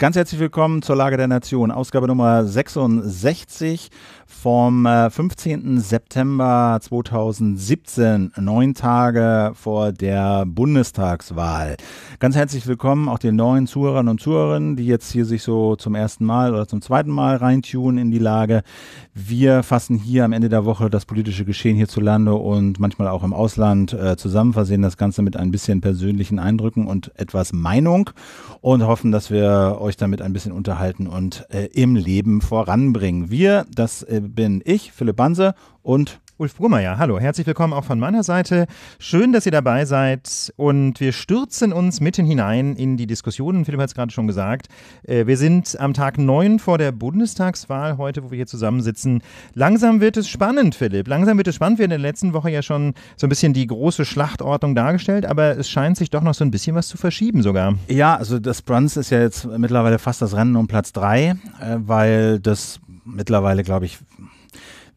Ganz herzlich willkommen zur Lage der Nation, Ausgabe Nummer 66 vom 15. Äh, September 2017, neun Tage vor der Bundestagswahl. Ganz herzlich willkommen auch den neuen Zuhörern und Zuhörerinnen, die jetzt hier sich so zum ersten Mal oder zum zweiten Mal reintunen in die Lage. Wir fassen hier am Ende der Woche das politische Geschehen hierzulande und manchmal auch im Ausland äh, zusammen, versehen das Ganze mit ein bisschen persönlichen Eindrücken und etwas Meinung und hoffen, dass wir euch damit ein bisschen unterhalten und äh, im Leben voranbringen. Wir, das äh, bin ich, Philipp Banse und Ulf Brummeier, hallo, herzlich willkommen auch von meiner Seite. Schön, dass ihr dabei seid und wir stürzen uns mitten hinein in die Diskussionen. Philipp hat es gerade schon gesagt. Äh, wir sind am Tag 9 vor der Bundestagswahl heute, wo wir hier zusammensitzen. Langsam wird es spannend, Philipp. Langsam wird es spannend. Wir haben in der letzten Woche ja schon so ein bisschen die große Schlachtordnung dargestellt, aber es scheint sich doch noch so ein bisschen was zu verschieben sogar. Ja, also das Bruns ist ja jetzt mittlerweile fast das Rennen um Platz 3, äh, weil das mittlerweile, glaube ich,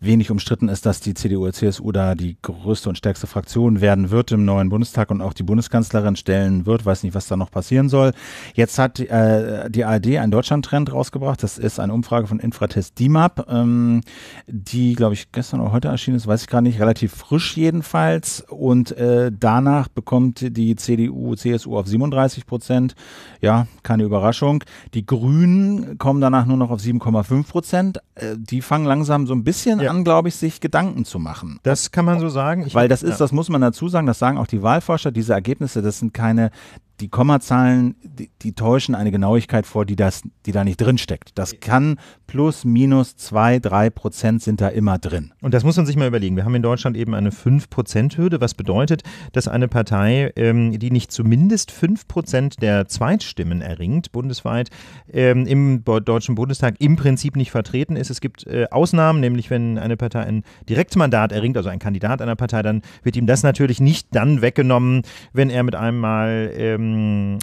wenig umstritten ist, dass die CDU CSU da die größte und stärkste Fraktion werden wird im neuen Bundestag und auch die Bundeskanzlerin stellen wird. Weiß nicht, was da noch passieren soll. Jetzt hat äh, die ARD einen Deutschlandtrend rausgebracht. Das ist eine Umfrage von Infratest DIMAP, ähm, die, glaube ich, gestern oder heute erschienen ist, weiß ich gar nicht, relativ frisch jedenfalls. Und äh, danach bekommt die CDU, CSU auf 37 Prozent. Ja, keine Überraschung. Die Grünen kommen danach nur noch auf 7,5 Prozent. Äh, die fangen langsam so ein bisschen ja. an an, glaube ich, sich Gedanken zu machen. Das kann man so sagen. Ich Weil das ist, ja. das muss man dazu sagen, das sagen auch die Wahlforscher, diese Ergebnisse, das sind keine die Kommazahlen, die, die, täuschen eine Genauigkeit vor, die, das, die da nicht drin steckt. Das kann plus, minus zwei, drei Prozent sind da immer drin. Und das muss man sich mal überlegen. Wir haben in Deutschland eben eine 5-Prozent-Hürde, was bedeutet, dass eine Partei, ähm, die nicht zumindest 5 Prozent der Zweitstimmen erringt, bundesweit, ähm, im Deutschen Bundestag im Prinzip nicht vertreten ist. Es gibt äh, Ausnahmen, nämlich wenn eine Partei ein Direktmandat erringt, also ein Kandidat einer Partei, dann wird ihm das natürlich nicht dann weggenommen, wenn er mit einem Mal ähm, ähm,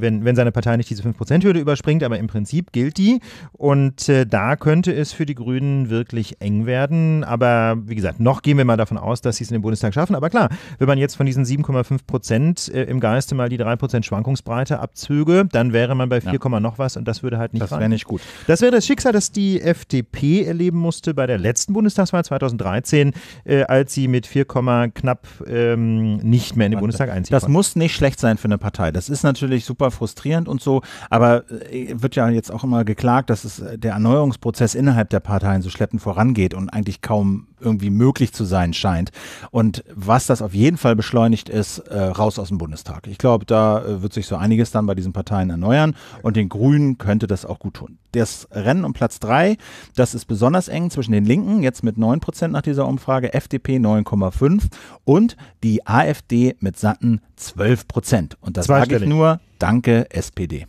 wenn, wenn seine Partei nicht diese 5%-Hürde überspringt, aber im Prinzip gilt die. Und äh, da könnte es für die Grünen wirklich eng werden. Aber wie gesagt, noch gehen wir mal davon aus, dass sie es in den Bundestag schaffen. Aber klar, wenn man jetzt von diesen 7,5 äh, im Geiste mal die 3 Schwankungsbreite abzöge, dann wäre man bei 4, ja. noch was und das würde halt nicht Das wäre nicht gut. Das wäre das Schicksal, das die FDP erleben musste bei der letzten Bundestagswahl 2013, äh, als sie mit 4, knapp ähm, nicht mehr in den Warte. Bundestag einzieht. Das konnte. muss nicht schlecht sein für eine Partei. Das ist natürlich super frustrierend und so, aber äh, wird ja jetzt auch immer geklagt, dass es äh, der Erneuerungsprozess innerhalb der Parteien so schleppend vorangeht und eigentlich kaum irgendwie möglich zu sein scheint. Und was das auf jeden Fall beschleunigt ist, äh, raus aus dem Bundestag. Ich glaube, da äh, wird sich so einiges dann bei diesen Parteien erneuern und den Grünen könnte das auch gut tun. Das Rennen um Platz 3, das ist besonders eng zwischen den Linken, jetzt mit 9% Prozent nach dieser Umfrage, FDP 9,5 und die AfD mit satten 12 Prozent. Und das sage ich nur, danke SPD.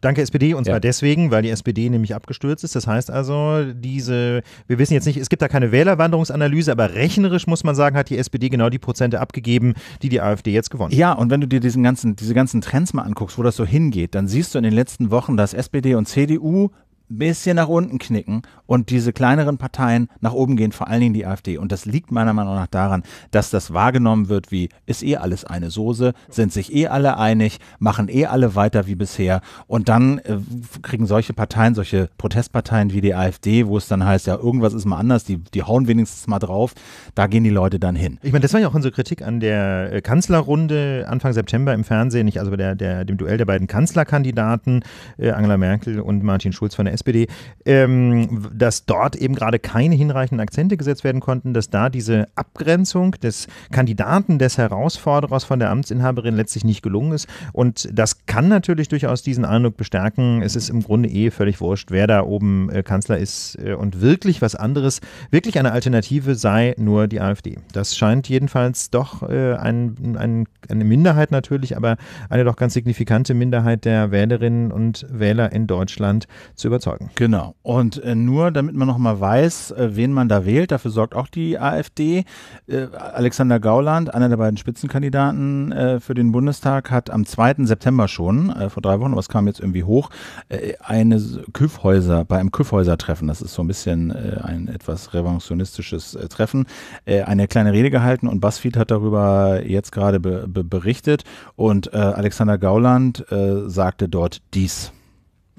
Danke SPD und zwar ja. deswegen, weil die SPD nämlich abgestürzt ist. Das heißt also, diese, wir wissen jetzt nicht, es gibt da keine Wählerwanderungsanalyse, aber rechnerisch muss man sagen, hat die SPD genau die Prozente abgegeben, die die AfD jetzt gewonnen hat. Ja, und wenn du dir diesen ganzen, diese ganzen Trends mal anguckst, wo das so hingeht, dann siehst du in den letzten Wochen, dass SPD und CDU bisschen nach unten knicken und diese kleineren Parteien nach oben gehen, vor allen Dingen die AfD. Und das liegt meiner Meinung nach daran, dass das wahrgenommen wird wie, ist eh alles eine Soße, sind sich eh alle einig, machen eh alle weiter wie bisher. Und dann äh, kriegen solche Parteien, solche Protestparteien wie die AfD, wo es dann heißt, ja, irgendwas ist mal anders, die, die hauen wenigstens mal drauf, da gehen die Leute dann hin. Ich meine, das war ja auch unsere Kritik an der äh, Kanzlerrunde Anfang September im Fernsehen, nicht also bei der, der, dem Duell der beiden Kanzlerkandidaten, äh, Angela Merkel und Martin Schulz von der SPD, ähm, dass dort eben gerade keine hinreichenden Akzente gesetzt werden konnten, dass da diese Abgrenzung des Kandidaten, des Herausforderers von der Amtsinhaberin letztlich nicht gelungen ist. Und das kann natürlich durchaus diesen Eindruck bestärken. Es ist im Grunde eh völlig wurscht, wer da oben äh, Kanzler ist äh, und wirklich was anderes, wirklich eine Alternative sei nur die AfD. Das scheint jedenfalls doch äh, ein, ein, eine Minderheit natürlich, aber eine doch ganz signifikante Minderheit der Wählerinnen und Wähler in Deutschland zu überzeugen. Bundestagen. Genau. Und äh, nur damit man nochmal weiß, äh, wen man da wählt, dafür sorgt auch die AfD. Äh, Alexander Gauland, einer der beiden Spitzenkandidaten äh, für den Bundestag, hat am 2. September schon, äh, vor drei Wochen, aber es kam jetzt irgendwie hoch, äh, eine Küffhäuser, bei einem Küffhäuser-Treffen, das ist so ein bisschen ein etwas revolutionistisches Treffen, eine kleine Rede gehalten und BuzzFeed hat darüber jetzt gerade be be berichtet und Alexander Gauland sagte dort dies.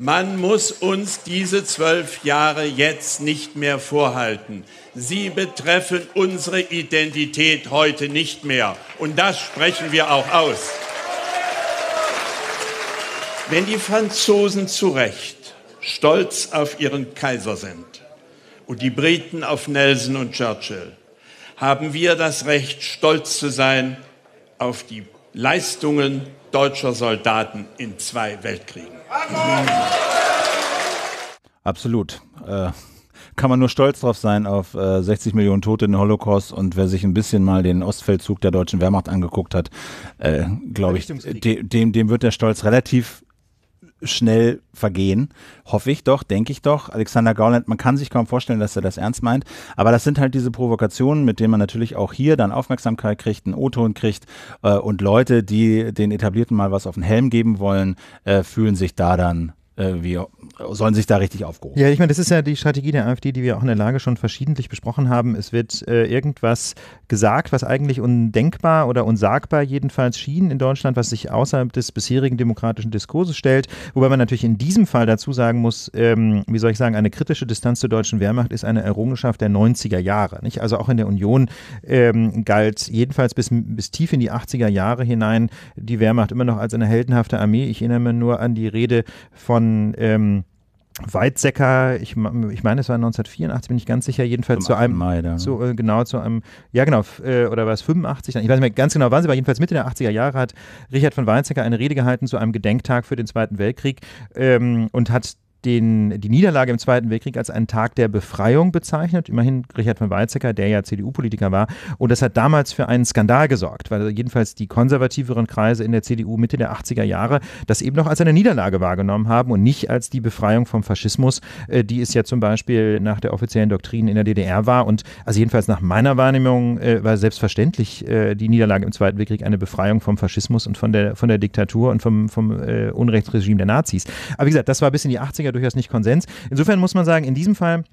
Man muss uns diese zwölf Jahre jetzt nicht mehr vorhalten. Sie betreffen unsere Identität heute nicht mehr. Und das sprechen wir auch aus. Wenn die Franzosen zu Recht stolz auf ihren Kaiser sind und die Briten auf Nelson und Churchill, haben wir das Recht, stolz zu sein auf die Leistungen deutscher Soldaten in zwei Weltkriegen. Absolut. Äh, kann man nur stolz drauf sein auf äh, 60 Millionen Tote in den Holocaust und wer sich ein bisschen mal den Ostfeldzug der deutschen Wehrmacht angeguckt hat, äh, glaube ich, dem, dem wird der Stolz relativ schnell vergehen. Hoffe ich doch, denke ich doch. Alexander Gauland, man kann sich kaum vorstellen, dass er das ernst meint. Aber das sind halt diese Provokationen, mit denen man natürlich auch hier dann Aufmerksamkeit kriegt, einen O-Ton kriegt äh, und Leute, die den Etablierten mal was auf den Helm geben wollen, äh, fühlen sich da dann äh, wir sollen sich da richtig aufgehoben. Ja, ich meine, das ist ja die Strategie der AfD, die wir auch in der Lage schon verschiedentlich besprochen haben. Es wird äh, irgendwas gesagt, was eigentlich undenkbar oder unsagbar jedenfalls schien in Deutschland, was sich außerhalb des bisherigen demokratischen Diskurses stellt. Wobei man natürlich in diesem Fall dazu sagen muss, ähm, wie soll ich sagen, eine kritische Distanz zur deutschen Wehrmacht ist eine Errungenschaft der 90er Jahre. Nicht? Also auch in der Union ähm, galt jedenfalls bis, bis tief in die 80er Jahre hinein die Wehrmacht immer noch als eine heldenhafte Armee. Ich erinnere mir nur an die Rede von ähm, Weizsäcker, ich, ich meine, es war 1984, bin ich ganz sicher, jedenfalls zu einem, Mai, zu, äh, genau, zu einem, ja genau, äh, oder war es 85, ich weiß nicht mehr ganz genau, wann sie war, jedenfalls Mitte der 80er Jahre hat Richard von Weizsäcker eine Rede gehalten zu einem Gedenktag für den Zweiten Weltkrieg ähm, und hat den, die Niederlage im Zweiten Weltkrieg als einen Tag der Befreiung bezeichnet. Immerhin Richard von Weizsäcker, der ja CDU-Politiker war. Und das hat damals für einen Skandal gesorgt, weil jedenfalls die konservativeren Kreise in der CDU Mitte der 80er Jahre das eben noch als eine Niederlage wahrgenommen haben und nicht als die Befreiung vom Faschismus, äh, die es ja zum Beispiel nach der offiziellen Doktrin in der DDR war. Und also jedenfalls nach meiner Wahrnehmung äh, war selbstverständlich äh, die Niederlage im Zweiten Weltkrieg eine Befreiung vom Faschismus und von der, von der Diktatur und vom, vom äh, Unrechtsregime der Nazis. Aber wie gesagt, das war bis in die 80er ja durchaus nicht Konsens. Insofern muss man sagen, in diesem Fall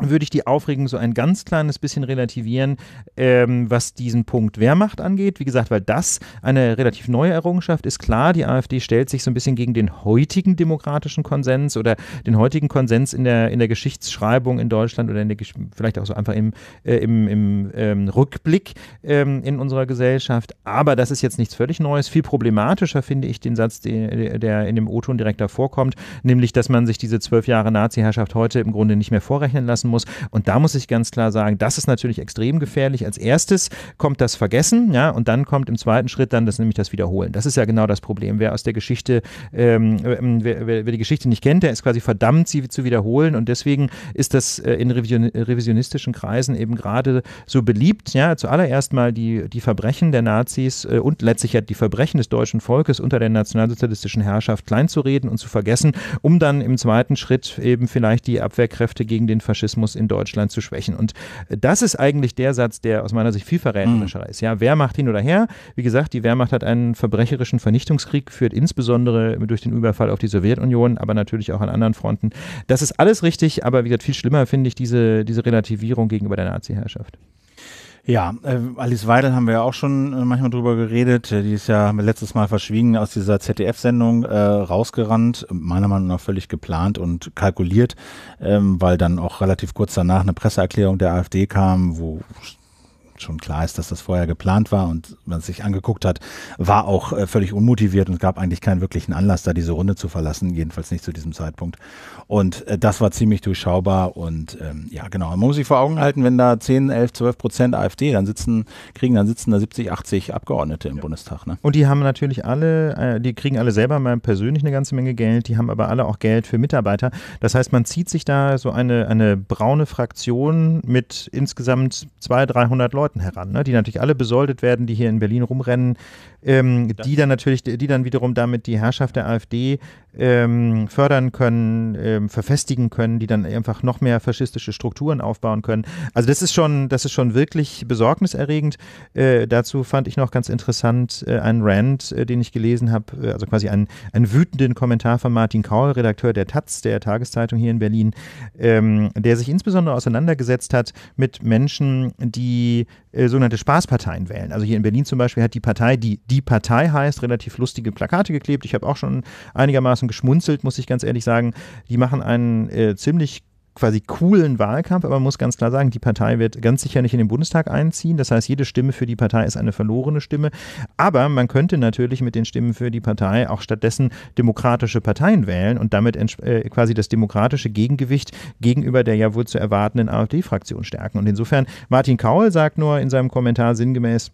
würde ich die Aufregung so ein ganz kleines bisschen relativieren, ähm, was diesen Punkt Wehrmacht angeht. Wie gesagt, weil das eine relativ neue Errungenschaft ist. Klar, die AfD stellt sich so ein bisschen gegen den heutigen demokratischen Konsens oder den heutigen Konsens in der, in der Geschichtsschreibung in Deutschland oder in der, vielleicht auch so einfach im, äh, im, im ähm, Rückblick ähm, in unserer Gesellschaft. Aber das ist jetzt nichts völlig Neues. Viel problematischer finde ich den Satz, den, der in dem O-Ton direkt davor kommt, nämlich, dass man sich diese zwölf Jahre Nazi-Herrschaft heute im Grunde nicht mehr vorrechnen lassen lassen muss. Und da muss ich ganz klar sagen, das ist natürlich extrem gefährlich. Als erstes kommt das Vergessen, ja, und dann kommt im zweiten Schritt dann das nämlich das Wiederholen. Das ist ja genau das Problem. Wer aus der Geschichte, ähm, ähm wer, wer, die Geschichte nicht kennt, der ist quasi verdammt, sie zu wiederholen. Und deswegen ist das äh, in revisionistischen Kreisen eben gerade so beliebt. Ja, zuallererst mal die, die Verbrechen der Nazis äh, und letztlich ja die Verbrechen des deutschen Volkes unter der nationalsozialistischen Herrschaft kleinzureden und zu vergessen, um dann im zweiten Schritt eben vielleicht die Abwehrkräfte gegen den Faschismus Faschismus in Deutschland zu schwächen. Und äh, das ist eigentlich der Satz, der aus meiner Sicht viel verräterischer mhm. ist. Ja, Wehrmacht hin oder her. Wie gesagt, die Wehrmacht hat einen verbrecherischen Vernichtungskrieg geführt, insbesondere durch den Überfall auf die Sowjetunion, aber natürlich auch an anderen Fronten. Das ist alles richtig, aber wie gesagt, viel schlimmer finde ich diese, diese Relativierung gegenüber der Nazi-Herrschaft. Ja, äh, Alice Weidel haben wir ja auch schon äh, manchmal drüber geredet. Äh, die ist ja letztes Mal verschwiegen aus dieser ZDF-Sendung äh, rausgerannt. Meiner Meinung nach völlig geplant und kalkuliert, ähm, weil dann auch relativ kurz danach eine Presseerklärung der AfD kam, wo schon klar ist, dass das vorher geplant war und man es sich angeguckt hat, war auch äh, völlig unmotiviert und es gab eigentlich keinen wirklichen Anlass, da diese Runde zu verlassen, jedenfalls nicht zu diesem Zeitpunkt. Und äh, das war ziemlich durchschaubar und ähm, ja, genau. Man muss sich vor Augen halten, wenn da 10, 11, 12 Prozent AfD dann sitzen, kriegen dann sitzen da 70, 80 Abgeordnete im ja. Bundestag. Ne? Und die haben natürlich alle, äh, die kriegen alle selber mal persönlich eine ganze Menge Geld, die haben aber alle auch Geld für Mitarbeiter. Das heißt, man zieht sich da so eine, eine braune Fraktion mit insgesamt 200, 300 Leuten Leuten heran, ne? die natürlich alle besoldet werden, die hier in Berlin rumrennen, ähm, die dann natürlich, die dann wiederum damit die Herrschaft der AfD ähm, fördern können, ähm, verfestigen können, die dann einfach noch mehr faschistische Strukturen aufbauen können. Also das ist schon, das ist schon wirklich besorgniserregend. Äh, dazu fand ich noch ganz interessant äh, einen Rand, äh, den ich gelesen habe, äh, also quasi einen, einen wütenden Kommentar von Martin Kaul, Redakteur der Taz, der Tageszeitung hier in Berlin, ähm, der sich insbesondere auseinandergesetzt hat mit Menschen, die äh, sogenannte Spaßparteien wählen. Also hier in Berlin zum Beispiel hat die Partei, die die Partei heißt, relativ lustige Plakate geklebt. Ich habe auch schon einigermaßen geschmunzelt, muss ich ganz ehrlich sagen. Die machen einen äh, ziemlich quasi coolen Wahlkampf, aber man muss ganz klar sagen, die Partei wird ganz sicher nicht in den Bundestag einziehen. Das heißt, jede Stimme für die Partei ist eine verlorene Stimme. Aber man könnte natürlich mit den Stimmen für die Partei auch stattdessen demokratische Parteien wählen und damit äh, quasi das demokratische Gegengewicht gegenüber der ja wohl zu erwartenden AfD-Fraktion stärken. Und insofern, Martin Kaul sagt nur in seinem Kommentar sinngemäß,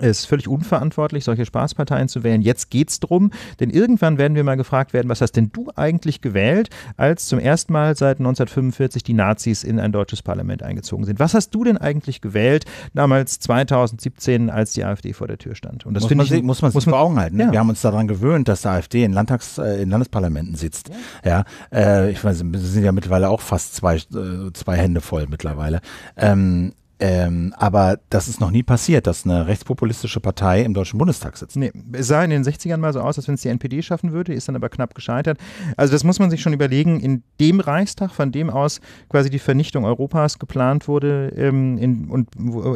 ist völlig unverantwortlich, solche Spaßparteien zu wählen. Jetzt geht's drum, denn irgendwann werden wir mal gefragt werden, was hast denn du eigentlich gewählt, als zum ersten Mal seit 1945 die Nazis in ein deutsches Parlament eingezogen sind? Was hast du denn eigentlich gewählt damals 2017, als die AfD vor der Tür stand? Und das muss man, ich, sich, muss man muss man vor Augen halten. Ne? Ja. Wir haben uns daran gewöhnt, dass die AfD in Landtags, äh, in Landesparlamenten sitzt. Ja, ja äh, ich weiß, sind ja mittlerweile auch fast zwei, äh, zwei Hände voll mittlerweile. Ähm, ähm, aber das ist noch nie passiert, dass eine rechtspopulistische Partei im Deutschen Bundestag sitzt. Nee, es sah in den 60ern mal so aus, als wenn es die NPD schaffen würde, ist dann aber knapp gescheitert. Also das muss man sich schon überlegen, in dem Reichstag, von dem aus quasi die Vernichtung Europas geplant wurde, ähm, in, und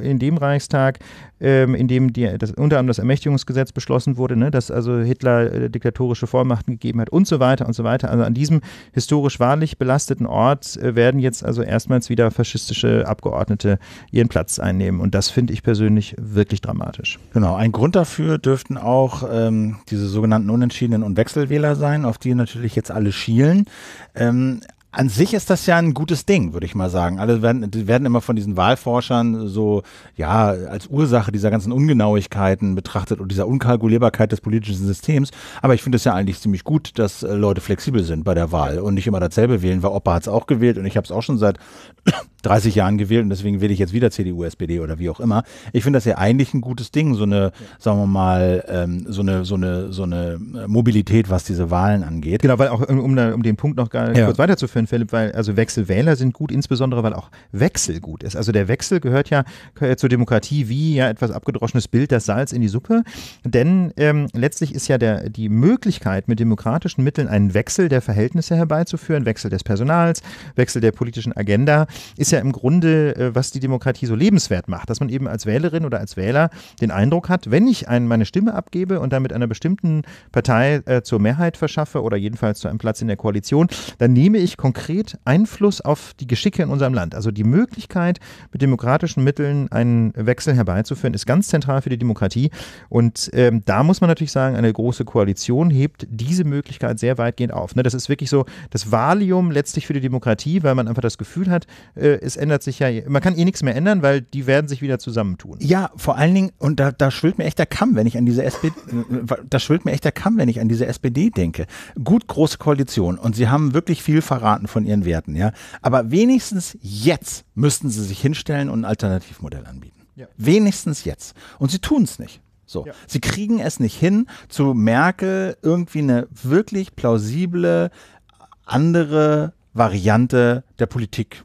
in dem Reichstag, ähm, in dem die, das, unter anderem das Ermächtigungsgesetz beschlossen wurde, ne, dass also Hitler äh, diktatorische Vollmachten gegeben hat und so weiter und so weiter. Also an diesem historisch wahrlich belasteten Ort äh, werden jetzt also erstmals wieder faschistische Abgeordnete ihren Platz einnehmen. Und das finde ich persönlich wirklich dramatisch. Genau, ein Grund dafür dürften auch ähm, diese sogenannten Unentschiedenen und Wechselwähler sein, auf die natürlich jetzt alle schielen. Ähm, an sich ist das ja ein gutes Ding, würde ich mal sagen. Alle werden, werden immer von diesen Wahlforschern so, ja, als Ursache dieser ganzen Ungenauigkeiten betrachtet und dieser Unkalkulierbarkeit des politischen Systems. Aber ich finde es ja eigentlich ziemlich gut, dass äh, Leute flexibel sind bei der Wahl und nicht immer dasselbe wählen, weil Opa hat es auch gewählt und ich habe es auch schon seit 30 Jahren gewählt und deswegen wähle ich jetzt wieder CDU, SPD oder wie auch immer. Ich finde das ja eigentlich ein gutes Ding, so eine, sagen wir mal, ähm, so eine, so eine, so eine äh, Mobilität, was diese Wahlen angeht. Genau, weil auch äh, um, um den Punkt noch gar ja. kurz weiterzuführen, bin, Philipp, weil also Wechselwähler sind gut, insbesondere weil auch Wechsel gut ist. Also der Wechsel gehört ja zur Demokratie wie ja etwas abgedroschenes Bild, das Salz in die Suppe. Denn ähm, letztlich ist ja der, die Möglichkeit, mit demokratischen Mitteln einen Wechsel der Verhältnisse herbeizuführen, Wechsel des Personals, Wechsel der politischen Agenda, ist ja im Grunde, äh, was die Demokratie so lebenswert macht, dass man eben als Wählerin oder als Wähler den Eindruck hat, wenn ich einen, meine Stimme abgebe und damit einer bestimmten Partei äh, zur Mehrheit verschaffe oder jedenfalls zu einem Platz in der Koalition, dann nehme ich konkret konkret Einfluss auf die Geschicke in unserem Land. Also die Möglichkeit, mit demokratischen Mitteln einen Wechsel herbeizuführen, ist ganz zentral für die Demokratie. Und ähm, da muss man natürlich sagen, eine große Koalition hebt diese Möglichkeit sehr weitgehend auf. Ne? Das ist wirklich so das Valium letztlich für die Demokratie, weil man einfach das Gefühl hat, äh, es ändert sich ja, man kann eh nichts mehr ändern, weil die werden sich wieder zusammentun. Ja, vor allen Dingen, und da, da schwillt mir echt der Kamm, wenn ich an diese SPD, da schwillt mir echt der Kamm, wenn ich an diese SPD denke. Gut, große Koalition. Und sie haben wirklich viel verraten abgeraten von ihren Werten, ja. Aber wenigstens jetzt müssten sie sich hinstellen und ein Alternativmodell anbieten. Ja. Wenigstens jetzt. Und sie tun es nicht. So. Ja. Sie kriegen es nicht hin, zu Merkel irgendwie eine wirklich plausible, andere Variante der Politik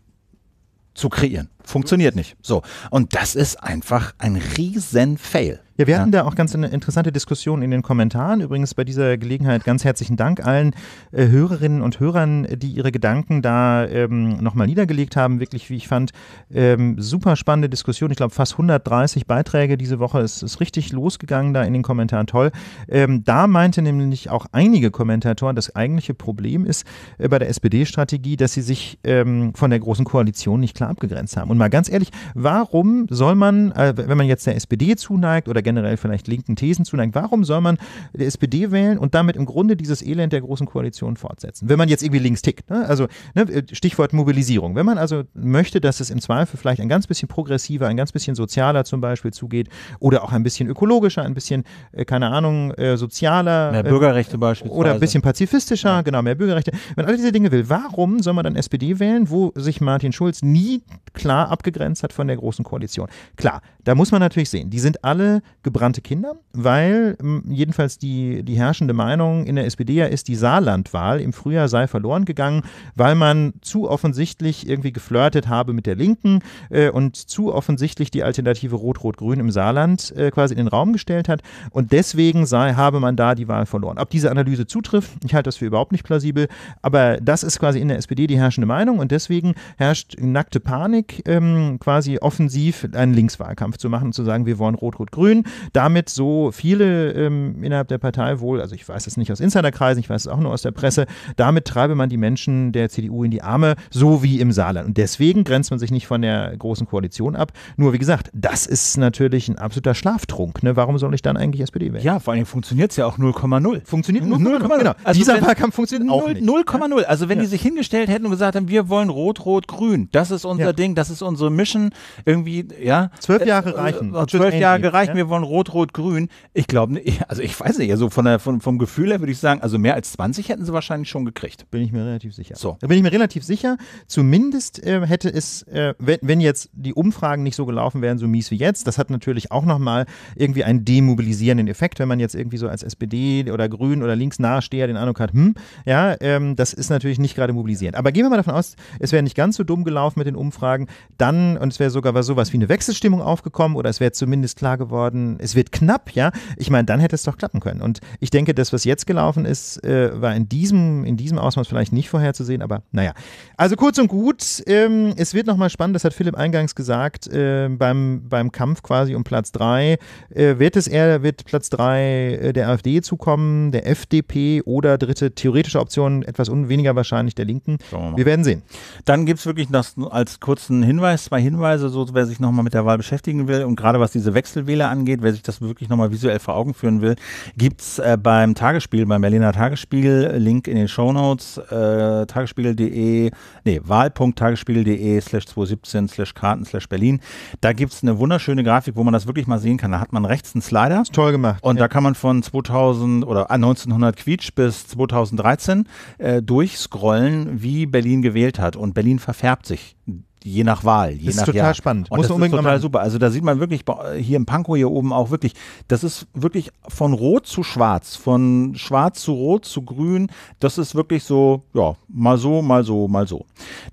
zu kreieren. Funktioniert nicht. So. Und das ist einfach ein riesen Fail. Ja, wir hatten ja. da auch ganz eine interessante Diskussion in den Kommentaren. Übrigens bei dieser Gelegenheit ganz herzlichen Dank allen äh, Hörerinnen und Hörern, die ihre Gedanken da ähm, nochmal niedergelegt haben. Wirklich, wie ich fand, ähm, super spannende Diskussion. Ich glaube, fast 130 Beiträge diese Woche. Es ist richtig losgegangen da in den Kommentaren. Toll. Ähm, da meinte nämlich auch einige Kommentatoren, das eigentliche Problem ist äh, bei der SPD-Strategie, dass sie sich ähm, von der Großen Koalition nicht klar abgegrenzt haben. Und und mal ganz ehrlich, warum soll man, äh, wenn man jetzt der SPD zuneigt oder generell vielleicht linken Thesen zuneigt, warum soll man der SPD wählen und damit im Grunde dieses Elend der Großen Koalition fortsetzen? Wenn man jetzt irgendwie links tickt. Ne? Also ne, Stichwort Mobilisierung. Wenn man also möchte, dass es im Zweifel vielleicht ein ganz bisschen progressiver, ein ganz bisschen sozialer zum Beispiel zugeht oder auch ein bisschen ökologischer, ein bisschen, äh, keine Ahnung, äh, sozialer. Mehr äh, Bürgerrechte beispielsweise. Oder ein bisschen pazifistischer, ja. genau, mehr Bürgerrechte. Wenn man all diese Dinge will, warum soll man dann SPD wählen, wo sich Martin Schulz nie klar abgegrenzt hat von der Großen Koalition. Klar, da muss man natürlich sehen, die sind alle gebrannte Kinder, weil hm, jedenfalls die, die herrschende Meinung in der SPD ja ist, die Saarlandwahl im Frühjahr sei verloren gegangen, weil man zu offensichtlich irgendwie geflirtet habe mit der Linken äh, und zu offensichtlich die Alternative Rot-Rot-Grün im Saarland äh, quasi in den Raum gestellt hat. Und deswegen sei, habe man da die Wahl verloren. Ob diese Analyse zutrifft, ich halte das für überhaupt nicht plausibel, aber das ist quasi in der SPD die herrschende Meinung und deswegen herrscht nackte Panik ähm, quasi offensiv einen Linkswahlkampf zu machen zu sagen, wir wollen Rot-Rot-Grün. Damit so viele ähm, innerhalb der Partei wohl, also ich weiß es nicht aus Insiderkreisen, ich weiß es auch nur aus der Presse, damit treibe man die Menschen der CDU in die Arme, so wie im Saarland. Und deswegen grenzt man sich nicht von der großen Koalition ab. Nur wie gesagt, das ist natürlich ein absoluter Schlaftrunk. Ne? Warum soll ich dann eigentlich SPD wählen? Ja, vor allem funktioniert es ja auch 0,0. Funktioniert 0,0. Genau. Also Dieser Wahlkampf funktioniert 0,0. Also wenn ja. die sich hingestellt hätten und gesagt haben, wir wollen Rot-Rot-Grün, das ist unser ja. Ding, das ist ist unsere Mission. Irgendwie, ja. Zwölf äh, Jahre reichen. Äh, zwölf Jahre reichen, ja? wir wollen Rot-Rot-Grün. Ich glaube, also ich weiß nicht, also von der, von, vom Gefühl her würde ich sagen, also mehr als 20 hätten sie wahrscheinlich schon gekriegt. Bin ich mir relativ sicher. So. Da bin ich mir relativ sicher. Zumindest äh, hätte es, äh, wenn, wenn jetzt die Umfragen nicht so gelaufen wären, so mies wie jetzt, das hat natürlich auch nochmal irgendwie einen demobilisierenden Effekt, wenn man jetzt irgendwie so als SPD oder Grün oder Links nahesteher den Eindruck hat, hm, ja, ähm, das ist natürlich nicht gerade mobilisierend. Aber gehen wir mal davon aus, es wäre nicht ganz so dumm gelaufen mit den Umfragen, dann, und es wäre sogar sowas wie eine Wechselstimmung aufgekommen oder es wäre zumindest klar geworden, es wird knapp, ja, ich meine, dann hätte es doch klappen können. Und ich denke, das, was jetzt gelaufen ist, äh, war in diesem, in diesem Ausmaß vielleicht nicht vorherzusehen, aber naja. Also kurz und gut, ähm, es wird nochmal spannend, das hat Philipp eingangs gesagt, äh, beim, beim Kampf quasi um Platz 3 äh, wird es eher, wird Platz 3 äh, der AfD zukommen, der FDP oder dritte theoretische Option, etwas weniger wahrscheinlich der Linken. Wir, wir werden sehen. Dann gibt es wirklich das als kurzen Hinweis, Hinweis, zwei Hinweise, so wer sich nochmal mit der Wahl beschäftigen will und gerade was diese Wechselwähler angeht, wer sich das wirklich nochmal visuell vor Augen führen will, gibt es äh, beim Tagesspiel, beim Berliner Tagesspiegel, Link in den Shownotes, äh, tagesspiegel.de, nee, wahl.tagesspiegel.de slash 217 slash Karten slash Berlin. Da gibt es eine wunderschöne Grafik, wo man das wirklich mal sehen kann. Da hat man rechts einen Slider. Toll gemacht. Und ja. da kann man von 2000 oder 1900 ah, Quietsch bis 2013 äh, durchscrollen, wie Berlin gewählt hat. Und Berlin verfärbt sich je nach Wahl. Je das nach ist total Jahr. spannend. Und Muss das ist total super. Also da sieht man wirklich hier im Pankow hier oben auch wirklich, das ist wirklich von rot zu schwarz, von schwarz zu rot zu grün. Das ist wirklich so, ja, mal so, mal so, mal so.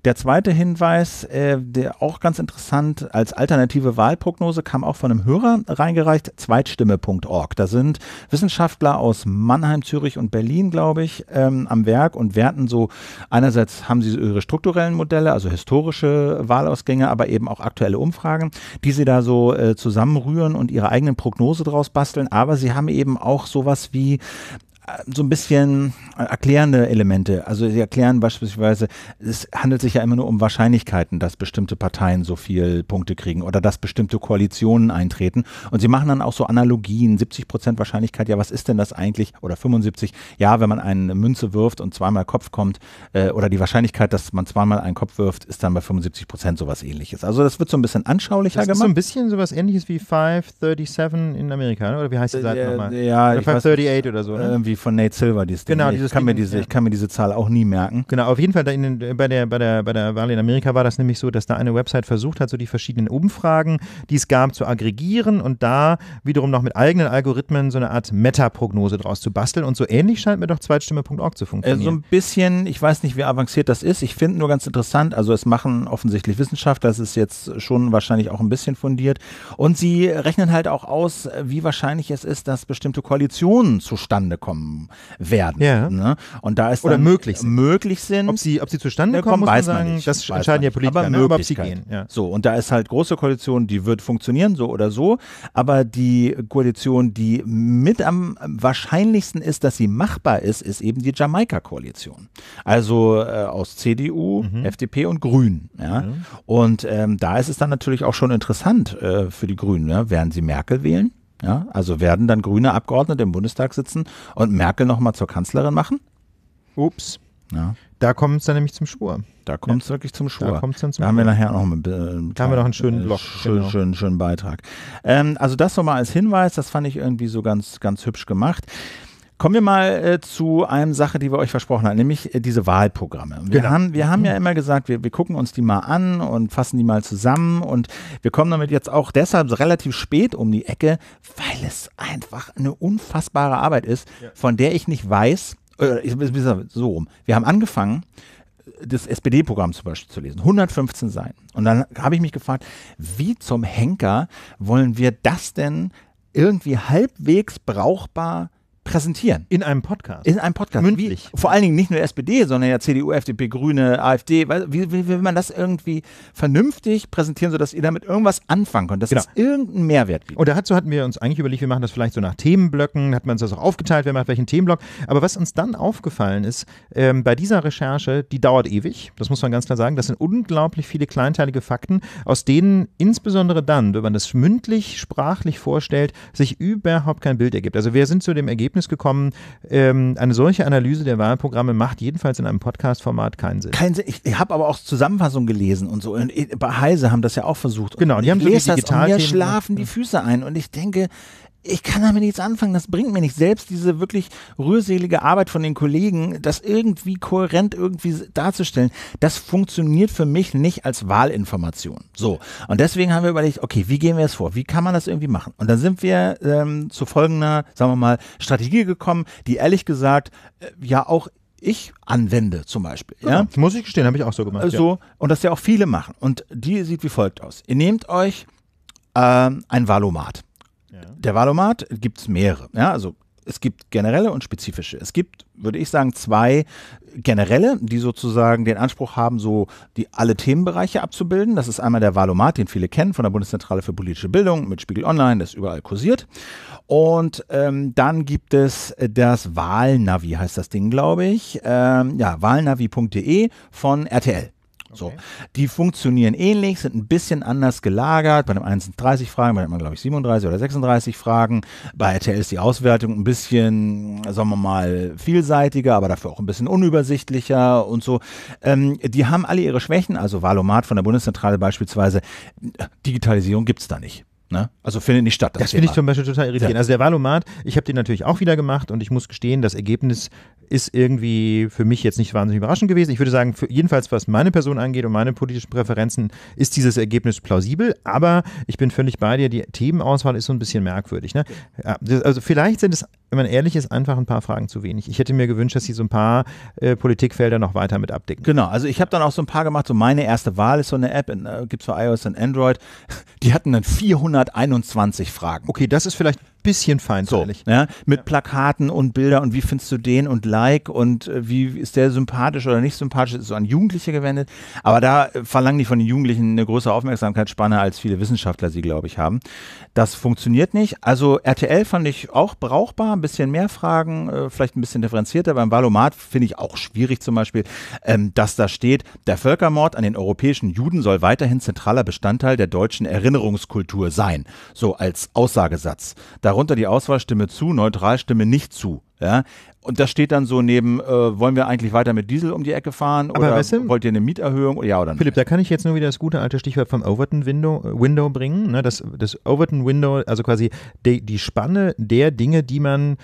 Der zweite Hinweis, äh, der auch ganz interessant als alternative Wahlprognose kam auch von einem Hörer reingereicht, zweitstimme.org. Da sind Wissenschaftler aus Mannheim, Zürich und Berlin, glaube ich, ähm, am Werk und werten so, einerseits haben sie ihre strukturellen Modelle, also historische Wahlausgänge, aber eben auch aktuelle Umfragen, die sie da so äh, zusammenrühren und ihre eigenen Prognose draus basteln. Aber sie haben eben auch sowas wie so ein bisschen äh, erklärende Elemente. Also sie erklären beispielsweise, es handelt sich ja immer nur um Wahrscheinlichkeiten, dass bestimmte Parteien so viel Punkte kriegen oder dass bestimmte Koalitionen eintreten. Und sie machen dann auch so Analogien, 70 Prozent Wahrscheinlichkeit, ja, was ist denn das eigentlich? Oder 75, ja, wenn man eine Münze wirft und zweimal Kopf kommt äh, oder die Wahrscheinlichkeit, dass man zweimal einen Kopf wirft, ist dann bei 75 Prozent sowas ähnliches. Also das wird so ein bisschen anschaulicher das gemacht. Das ist so ein bisschen sowas ähnliches wie 537 in Amerika, ne? oder wie heißt die Seite äh, nochmal? Ja, oder 538 weiß, oder so. Ne? Irgendwie die von Nate Silver, genau, dieses genau, Ding. Dieses ich, kann Ding, mir diese, ja. ich kann mir diese Zahl auch nie merken. Genau, auf jeden Fall den, bei, der, bei, der, bei der Wahl in Amerika war das nämlich so, dass da eine Website versucht hat, so die verschiedenen Umfragen, die es gab, zu aggregieren und da wiederum noch mit eigenen Algorithmen so eine Art Meta-Prognose draus zu basteln. Und so ähnlich scheint mir doch Zweitstimme.org zu also funktionieren. Äh, so ein bisschen, ich weiß nicht, wie avanciert das ist. Ich finde nur ganz interessant, also es machen offensichtlich Wissenschaftler, das ist jetzt schon wahrscheinlich auch ein bisschen fundiert. Und sie rechnen halt auch aus, wie wahrscheinlich es ist, dass bestimmte Koalitionen zustande kommen kommen werden. Ja. Ne? Und da ist Oder möglich sind. Möglich sind. Ob sie, ob sie zustande ne, kommen, kommen weiß sagen, nicht. Das entscheiden ja Politiker, aber, ne? aber ob sie gehen. Ja. So, und da ist halt große Koalition, die wird funktionieren, so oder so. Aber die Koalition, die mit am wahrscheinlichsten ist, dass sie machbar ist, ist eben die Jamaika-Koalition. Also äh, aus CDU, mhm. FDP und Grünen. Ja? Mhm. Und ähm, da ist es dann natürlich auch schon interessant äh, für die Grünen. Ne? Werden sie Merkel wählen? Ja, also werden dann grüne Abgeordnete im Bundestag sitzen und Merkel nochmal zur Kanzlerin machen? Ups. Ja. Da kommt es dann nämlich zum Schwur. Da kommt es ja. wirklich zum Schwur. Da, kommt's dann zum da haben wir nachher noch einen, äh, haben wir noch einen schönen äh, Block. Schön, genau. schönen, schönen Beitrag. Ähm, also das nochmal als Hinweis, das fand ich irgendwie so ganz, ganz hübsch gemacht. Kommen wir mal äh, zu einer Sache, die wir euch versprochen haben, nämlich äh, diese Wahlprogramme. Wir, genau. haben, wir haben ja mhm. immer gesagt, wir, wir gucken uns die mal an und fassen die mal zusammen und wir kommen damit jetzt auch deshalb relativ spät um die Ecke, weil es einfach eine unfassbare Arbeit ist, ja. von der ich nicht weiß, äh, so rum. Wir haben angefangen, das SPD-Programm zum Beispiel zu lesen. 115 Seiten. Und dann habe ich mich gefragt, wie zum Henker wollen wir das denn irgendwie halbwegs brauchbar präsentieren. In einem Podcast. In einem Podcast. Mündlich. Wie, vor allen Dingen nicht nur SPD, sondern ja CDU, FDP, Grüne, AfD. Wie, wie will man das irgendwie vernünftig präsentieren, sodass ihr damit irgendwas anfangen könnt, dass genau. es irgendeinen Mehrwert gibt. Und dazu hatten wir uns eigentlich überlegt, wir machen das vielleicht so nach Themenblöcken, hat man uns das auch aufgeteilt, wer macht welchen Themenblock. Aber was uns dann aufgefallen ist, ähm, bei dieser Recherche, die dauert ewig, das muss man ganz klar sagen, das sind unglaublich viele kleinteilige Fakten, aus denen insbesondere dann, wenn man das mündlich, sprachlich vorstellt, sich überhaupt kein Bild ergibt. Also wir sind zu dem Ergebnis, Ergebnis gekommen, ähm, eine solche Analyse der Wahlprogramme macht jedenfalls in einem Podcast-Format keinen Sinn. Kein Sinn. Ich, ich habe aber auch Zusammenfassungen gelesen und so. Und bei Heise haben das ja auch versucht. Genau, und genau, die haben ich lese das und mir ne? schlafen die Füße ein und ich denke, ich kann damit nichts anfangen, das bringt mir nicht. Selbst diese wirklich rührselige Arbeit von den Kollegen, das irgendwie kohärent irgendwie darzustellen, das funktioniert für mich nicht als Wahlinformation. So. Und deswegen haben wir überlegt, okay, wie gehen wir es vor? Wie kann man das irgendwie machen? Und dann sind wir ähm, zu folgender, sagen wir mal, Strategie gekommen, die ehrlich gesagt äh, ja auch ich anwende zum Beispiel. Genau. Ja? Muss ich gestehen, habe ich auch so gemacht. Äh, so, ja. und das ja auch viele machen. Und die sieht wie folgt aus. Ihr nehmt euch ähm, ein Valomat. Ja. Der Wahlomat gibt es mehrere. Ja, also es gibt generelle und spezifische. Es gibt, würde ich sagen, zwei generelle, die sozusagen den Anspruch haben, so die alle Themenbereiche abzubilden. Das ist einmal der Valomat, den viele kennen von der Bundeszentrale für politische Bildung mit Spiegel Online, das überall kursiert. Und ähm, dann gibt es das Wahlnavi, heißt das Ding, glaube ich. Ähm, ja, wahlnavi.de von RTL. So. Die funktionieren ähnlich, sind ein bisschen anders gelagert. Bei dem einen sind 30 Fragen, bei dem anderen glaube ich 37 oder 36 Fragen. Bei RTL ist die Auswertung ein bisschen, sagen wir mal, vielseitiger, aber dafür auch ein bisschen unübersichtlicher und so. Ähm, die haben alle ihre Schwächen, also Valomat von der Bundeszentrale beispielsweise. Digitalisierung gibt es da nicht. Ne? Also findet nicht statt. Das, das finde ich zum Beispiel total irritierend. Ja. Also der Wahlomat, ich habe den natürlich auch wieder gemacht und ich muss gestehen, das Ergebnis ist irgendwie für mich jetzt nicht wahnsinnig überraschend gewesen. Ich würde sagen, jedenfalls was meine Person angeht und meine politischen Präferenzen, ist dieses Ergebnis plausibel, aber ich bin völlig bei dir, die Themenauswahl ist so ein bisschen merkwürdig. Ne? Also vielleicht sind es wenn man ehrlich ist, einfach ein paar Fragen zu wenig. Ich hätte mir gewünscht, dass sie so ein paar äh, Politikfelder noch weiter mit abdecken. Genau, also ich habe dann auch so ein paar gemacht. So meine erste Wahl ist so eine App, äh, gibt es für iOS und Android. Die hatten dann 421 Fragen. Okay, das ist vielleicht bisschen feindselig. So, ja, mit ja. Plakaten und Bilder und wie findest du den und Like und äh, wie ist der sympathisch oder nicht sympathisch, ist so an Jugendliche gewendet. Aber da äh, verlangen die von den Jugendlichen eine größere Aufmerksamkeitsspanne, als viele Wissenschaftler sie, glaube ich, haben. Das funktioniert nicht. Also RTL fand ich auch brauchbar, ein bisschen mehr Fragen, äh, vielleicht ein bisschen differenzierter. Beim Valomat finde ich auch schwierig zum Beispiel, ähm, dass da steht, der Völkermord an den europäischen Juden soll weiterhin zentraler Bestandteil der deutschen Erinnerungskultur sein. So als Aussagesatz. Darüber darunter die Auswahlstimme zu, Neutralstimme nicht zu. Ja? Und das steht dann so neben, äh, wollen wir eigentlich weiter mit Diesel um die Ecke fahren Aber oder weißt du, wollt ihr eine Mieterhöhung? Ja oder nein? Philipp, da kann ich jetzt nur wieder das gute alte Stichwort vom Overton-Window äh, Window bringen. Ne? Das, das Overton-Window, also quasi die, die Spanne der Dinge, die man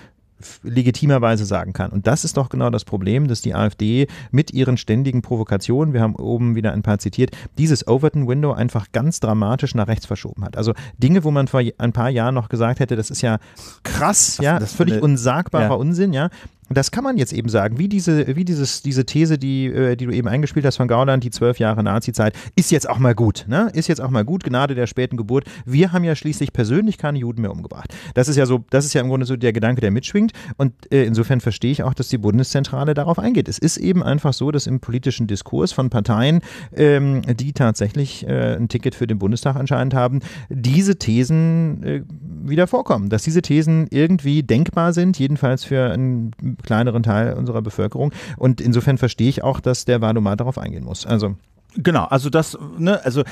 legitimerweise sagen kann. Und das ist doch genau das Problem, dass die AfD mit ihren ständigen Provokationen, wir haben oben wieder ein paar zitiert, dieses Overton-Window einfach ganz dramatisch nach rechts verschoben hat. Also Dinge, wo man vor ein paar Jahren noch gesagt hätte, das ist ja krass, ja, das ist völlig unsagbarer ja. Unsinn, ja, das kann man jetzt eben sagen, wie diese, wie dieses, diese These, die, äh, die du eben eingespielt hast von Gauland, die zwölf Jahre Nazi-Zeit, ist jetzt auch mal gut, ne? Ist jetzt auch mal gut, Gnade der späten Geburt. Wir haben ja schließlich persönlich keine Juden mehr umgebracht. Das ist ja so, das ist ja im Grunde so der Gedanke, der mitschwingt. Und äh, insofern verstehe ich auch, dass die Bundeszentrale darauf eingeht. Es ist eben einfach so, dass im politischen Diskurs von Parteien, ähm, die tatsächlich äh, ein Ticket für den Bundestag anscheinend haben, diese Thesen äh, wieder vorkommen. Dass diese Thesen irgendwie denkbar sind, jedenfalls für ein kleineren Teil unserer Bevölkerung. Und insofern verstehe ich auch, dass der Wahlomat darauf eingehen muss. Also Genau, also das, ne, also,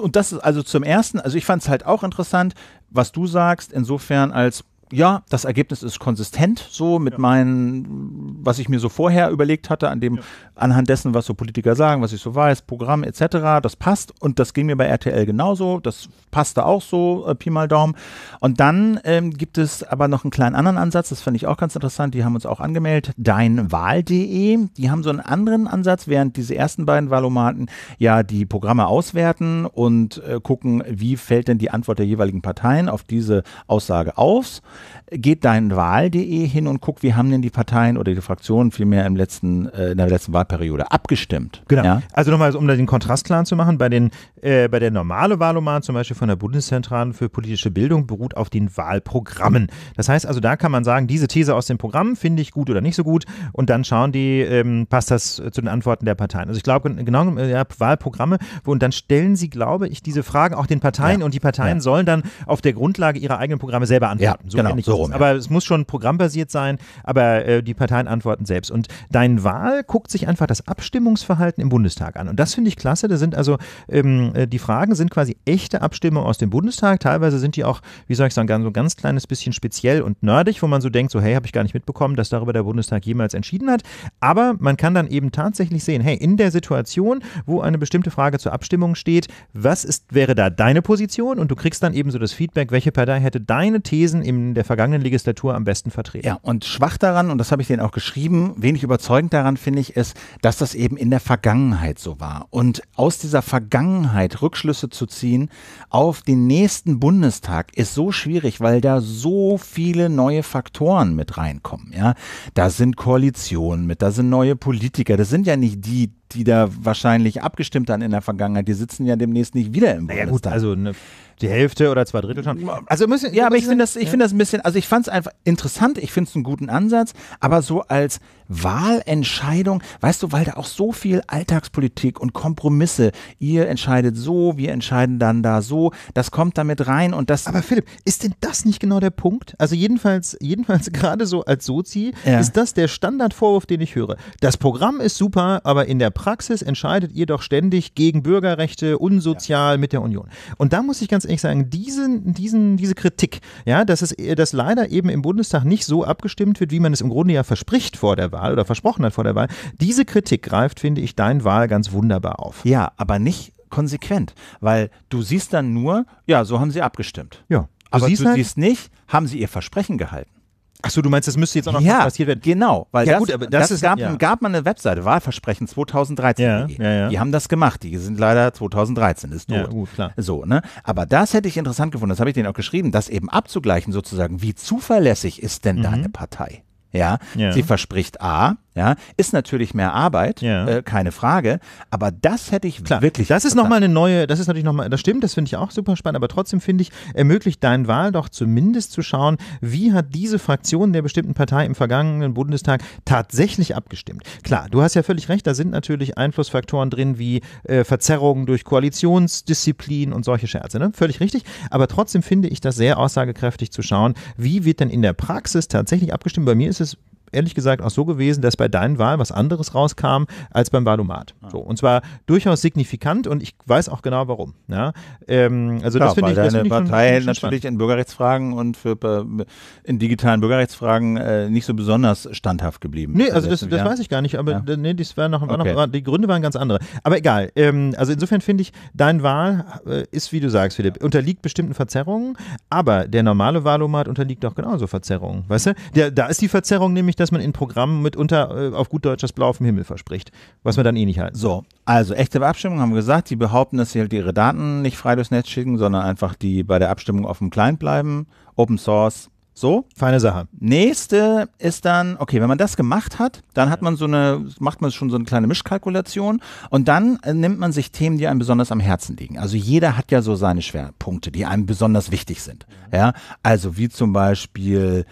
und das ist also zum ersten, also ich fand es halt auch interessant, was du sagst, insofern als ja, das Ergebnis ist konsistent so mit ja. meinen, was ich mir so vorher überlegt hatte, an dem, ja. anhand dessen, was so Politiker sagen, was ich so weiß, Programm etc. Das passt und das ging mir bei RTL genauso, das passte auch so, äh, Pi mal Daumen. Und dann ähm, gibt es aber noch einen kleinen anderen Ansatz, das fand ich auch ganz interessant, die haben uns auch angemeldet, deinwahl.de, die haben so einen anderen Ansatz, während diese ersten beiden Wahlomaten ja die Programme auswerten und äh, gucken, wie fällt denn die Antwort der jeweiligen Parteien auf diese Aussage aus geht dein Wahl.de hin und guckt, wie haben denn die Parteien oder die Fraktionen vielmehr im letzten, äh, in der letzten Wahlperiode abgestimmt. Genau. Ja? Also nochmal, um da den Kontrast klar zu machen, bei, den, äh, bei der normale Wahloman, zum Beispiel von der Bundeszentrale für politische Bildung, beruht auf den Wahlprogrammen. Das heißt also, da kann man sagen, diese These aus dem Programm finde ich gut oder nicht so gut und dann schauen die, ähm, passt das äh, zu den Antworten der Parteien. Also ich glaube, genau, ja, Wahlprogramme, wo, und dann stellen sie, glaube ich, diese Fragen auch den Parteien ja. und die Parteien ja. sollen dann auf der Grundlage ihrer eigenen Programme selber antworten. So genau genau, so rum, Aber ja. es muss schon programmbasiert sein, aber äh, die Parteien antworten selbst. Und dein Wahl guckt sich einfach das Abstimmungsverhalten im Bundestag an. Und das finde ich klasse. Da sind also ähm, äh, die Fragen sind quasi echte Abstimmungen aus dem Bundestag. Teilweise sind die auch, wie soll ich sagen, so ein ganz kleines bisschen speziell und nerdig, wo man so denkt, so hey, habe ich gar nicht mitbekommen, dass darüber der Bundestag jemals entschieden hat. Aber man kann dann eben tatsächlich sehen, hey, in der Situation, wo eine bestimmte Frage zur Abstimmung steht, was ist, wäre da deine Position? Und du kriegst dann eben so das Feedback, welche Partei hätte deine Thesen im der vergangenen Legislatur am besten vertreten. Ja, und schwach daran, und das habe ich denen auch geschrieben, wenig überzeugend daran finde ich ist, dass das eben in der Vergangenheit so war. Und aus dieser Vergangenheit Rückschlüsse zu ziehen auf den nächsten Bundestag ist so schwierig, weil da so viele neue Faktoren mit reinkommen. Ja, da sind Koalitionen mit, da sind neue Politiker. Das sind ja nicht die, die da wahrscheinlich abgestimmt haben in der Vergangenheit, die sitzen ja demnächst nicht wieder im Bundestag. also eine, die Hälfte oder zwei Drittel schon. Also müssen, ja, aber ich finde das, ich finde das ein bisschen, also ich fand es einfach interessant, ich finde es einen guten Ansatz, aber so als Wahlentscheidung, weißt du, weil da auch so viel Alltagspolitik und Kompromisse, ihr entscheidet so, wir entscheiden dann da so, das kommt damit rein und das. Aber Philipp, ist denn das nicht genau der Punkt? Also jedenfalls, jedenfalls gerade so als Sozi ja. ist das der Standardvorwurf, den ich höre. Das Programm ist super, aber in der Praxis Praxis entscheidet ihr doch ständig gegen Bürgerrechte, unsozial ja. mit der Union. Und da muss ich ganz ehrlich sagen, diesen, diesen, diese Kritik, ja, dass es dass leider eben im Bundestag nicht so abgestimmt wird, wie man es im Grunde ja verspricht vor der Wahl oder versprochen hat vor der Wahl, diese Kritik greift, finde ich, dein Wahl ganz wunderbar auf. Ja, aber nicht konsequent, weil du siehst dann nur, ja, so haben sie abgestimmt. Ja. Du aber siehst du halt, siehst nicht, haben sie ihr Versprechen gehalten? Achso, du meinst, das müsste jetzt auch noch ja, passiert werden? Genau, weil ja, das, gut, aber das, das ist, gab, ja. gab mal eine Webseite, Wahlversprechen 2013. Ja, ja, ja, die haben das gemacht. Die sind leider 2013, ist tot. Ja, gut, klar. So, ne? Aber das hätte ich interessant gefunden, das habe ich denen auch geschrieben, das eben abzugleichen, sozusagen, wie zuverlässig ist denn mhm. deine Partei? Ja? ja, sie verspricht A, ja, ist natürlich mehr Arbeit, ja. äh, keine Frage. Aber das hätte ich Klar, wirklich. Das ist nochmal eine neue, das ist natürlich nochmal, das stimmt, das finde ich auch super spannend, aber trotzdem finde ich, ermöglicht dein Wahl doch zumindest zu schauen, wie hat diese Fraktion der bestimmten Partei im vergangenen Bundestag tatsächlich abgestimmt. Klar, du hast ja völlig recht, da sind natürlich Einflussfaktoren drin wie äh, Verzerrungen durch Koalitionsdisziplin und solche Scherze. Ne? Völlig richtig. Aber trotzdem finde ich das sehr aussagekräftig zu schauen, wie wird denn in der Praxis tatsächlich abgestimmt. Bei mir ist es ehrlich gesagt auch so gewesen, dass bei deinen Wahlen was anderes rauskam als beim Wahlomat. Ah. So, und zwar durchaus signifikant und ich weiß auch genau warum. Ja? Ähm, also Klar, das finde ich, das deine find Partei schon, schon natürlich in Bürgerrechtsfragen und für, äh, in digitalen Bürgerrechtsfragen äh, nicht so besonders standhaft geblieben. Nee, also das, das ja. weiß ich gar nicht, aber ja. nee, das war noch, war okay. noch, die Gründe waren ganz andere. Aber egal. Ähm, also insofern finde ich, dein Wahl äh, ist, wie du sagst, Philipp, unterliegt bestimmten Verzerrungen, aber der normale Wahlomat unterliegt auch genauso Verzerrungen. Weißt du? Der, da ist die Verzerrung nämlich, dass dass man in Programmen mitunter äh, auf gut Deutsch das Blau auf dem Himmel verspricht, was wir dann eh nicht halten. So, also echte Abstimmung haben wir gesagt, die behaupten, dass sie halt ihre Daten nicht frei durchs Netz schicken, sondern einfach die bei der Abstimmung auf dem Client bleiben, Open Source. So. Feine Sache. Nächste ist dann, okay, wenn man das gemacht hat, dann hat man so eine, macht man schon so eine kleine Mischkalkulation und dann äh, nimmt man sich Themen, die einem besonders am Herzen liegen. Also jeder hat ja so seine Schwerpunkte, die einem besonders wichtig sind. Ja, also wie zum Beispiel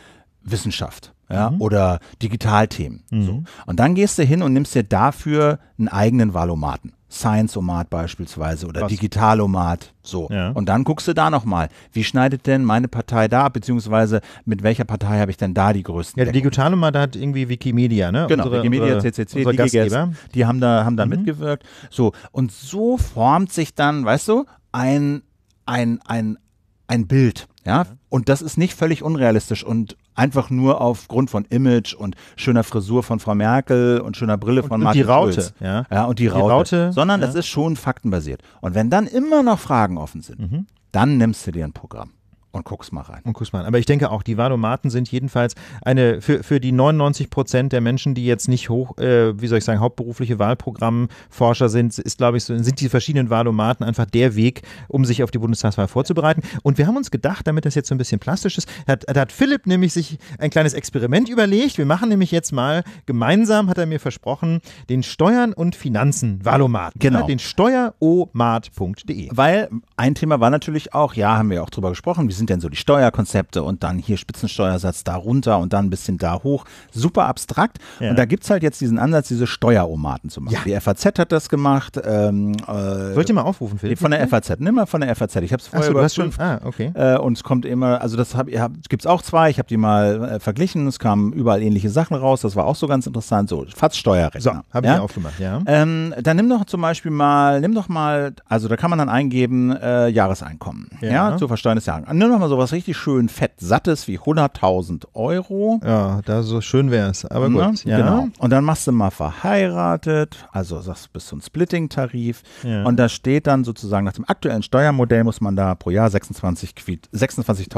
Wissenschaft ja, mhm. oder Digitalthemen. Mhm. So. Und dann gehst du hin und nimmst dir dafür einen eigenen Valomaten. Science-Omat beispielsweise oder Was? Digitalomat. So. Ja. Und dann guckst du da nochmal, wie schneidet denn meine Partei da, beziehungsweise mit welcher Partei habe ich denn da die größten? Ja, der Digitalomat hat irgendwie Wikimedia, ne? Genau, unsere, Wikimedia, unsere, CCC, unsere Gastgeber. die haben da, haben da mhm. mitgewirkt. So. Und so formt sich dann, weißt du, ein, ein, ein, ein Bild. Ja? Und das ist nicht völlig unrealistisch und, einfach nur aufgrund von Image und schöner Frisur von Frau Merkel und schöner Brille von Martin Schulz. und die Raute, Schulz. Ja. ja, und die, die Raute. Raute. Sondern ja. das ist schon faktenbasiert. Und wenn dann immer noch Fragen offen sind, mhm. dann nimmst du dir ein Programm und guck's mal rein. Und guck's mal rein. Aber ich denke auch, die Valomaten sind jedenfalls eine, für, für die 99 Prozent der Menschen, die jetzt nicht hoch, äh, wie soll ich sagen, hauptberufliche Wahlprogrammforscher sind, ist, glaube ich, so, sind die verschiedenen Valomaten einfach der Weg, um sich auf die Bundestagswahl vorzubereiten. Und wir haben uns gedacht, damit das jetzt so ein bisschen plastisch ist, hat, hat Philipp nämlich sich ein kleines Experiment überlegt. Wir machen nämlich jetzt mal gemeinsam, hat er mir versprochen, den Steuern und Finanzen Valomaten. Genau. Ja, den steueromat.de. Weil ein Thema war natürlich auch, ja, haben wir auch drüber gesprochen, wir sind sind denn so die Steuerkonzepte und dann hier Spitzensteuersatz da runter und dann ein bisschen da hoch. Super abstrakt. Ja. Und da gibt es halt jetzt diesen Ansatz, diese Steueromaten zu machen. Ja. Die FAZ hat das gemacht. Ähm, äh, Wollt ihr mal aufrufen, Philipp? Von der FAZ. Nimm mal von der FAZ. Ich habe es vorher so, überprüft. Ah, okay. Äh, und es kommt immer, also das hab, hab, gibt es auch zwei. Ich habe die mal äh, verglichen. Es kamen überall ähnliche Sachen raus. Das war auch so ganz interessant. So, FAZ Steuerrechner. So, habe ich ja? aufgemacht, ja. Ähm, dann nimm doch zum Beispiel mal, nimm doch mal, also da kann man dann eingeben, äh, Jahreseinkommen. Ja. ja zu versteuerndes Jahr. Nimm einfach mal so was richtig schön fett sattes wie 100.000 Euro. Ja, da so schön wäre es, aber Na, ne? gut. Ja. Genau. Und dann machst du mal verheiratet, also sagst bis zum Splitting-Tarif. Ja. Und da steht dann sozusagen nach dem aktuellen Steuermodell muss man da pro Jahr 26.504 26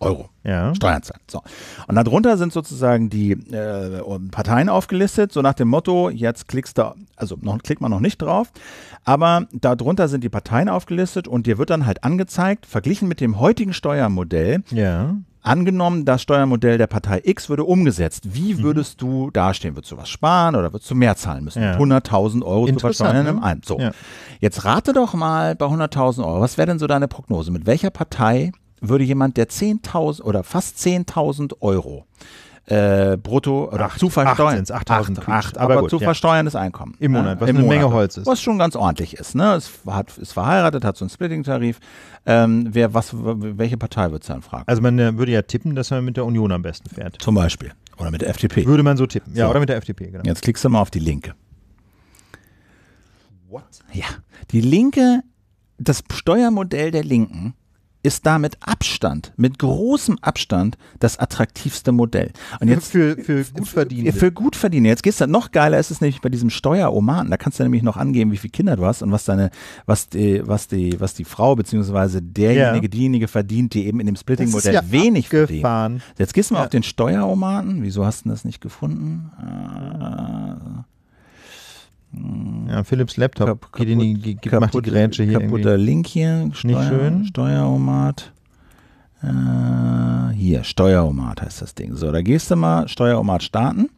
Euro ja. Steuern zahlen. So. Und darunter sind sozusagen die äh, Parteien aufgelistet, so nach dem Motto, jetzt klickst du also noch, klickt man noch nicht drauf, aber darunter sind die Parteien aufgelistet und dir wird dann halt angezeigt, verglichen mit dem heutigen Steuermodell, ja. angenommen, das Steuermodell der Partei X würde umgesetzt, wie mhm. würdest mhm. du dastehen? Würdest du was sparen oder würdest du mehr zahlen müssen? Ja. 100.000 Euro zu versteuern im ne? einen. So, ja. jetzt rate doch mal bei 100.000 Euro, was wäre denn so deine Prognose? Mit welcher Partei würde jemand, der 10.000 oder fast 10.000 Euro äh, brutto oder acht, zu versteuern. 8, 8, aber, aber gut, zu ja. versteuerndes Einkommen. Im ne? Monat, was im eine Monat, Menge Holz ist. Was schon ganz ordentlich ist. Ne? Es hat, ist verheiratet, hat so einen Splitting-Tarif. Ähm, welche Partei wird es dann fragen? Also man äh, würde ja tippen, dass man mit der Union am besten fährt. Zum Beispiel. Oder mit der FDP. Würde man so tippen. Ja, so. oder mit der FDP, genau. Jetzt klickst du mal auf die Linke. What? Ja. Die Linke, das Steuermodell der Linken ist da mit Abstand, mit großem Abstand, das attraktivste Modell. Und jetzt für, für Gutverdienende. Für, für Jetzt geht's dann noch geiler, ist es nämlich bei diesem Steueromaten. Da kannst du nämlich noch angeben, wie viele Kinder du hast und was deine, was die, was die, was die Frau bzw. derjenige, ja. diejenige verdient, die eben in dem Splitting-Modell ja wenig verdient. Jetzt gehst du mal ja. auf den Steueromaten. Wieso hast du das nicht gefunden? Äh, hm. Ja, Philips Laptop. Kap kaputt, geht die, gibt, kaputt, macht die Grätsche hier Kaputter irgendwie. Link hier. Steuer, Nicht schön. Steueromat. Äh, hier, Steueromat heißt das Ding. So, da gehst du mal Steueromat starten.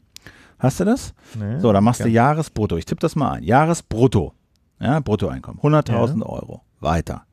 Hast du das? Nee, so, da machst du Jahresbrutto. Ich tippe das mal ein. Jahresbrutto. Ja, Bruttoeinkommen. 100.000 ja. Euro. Weiter.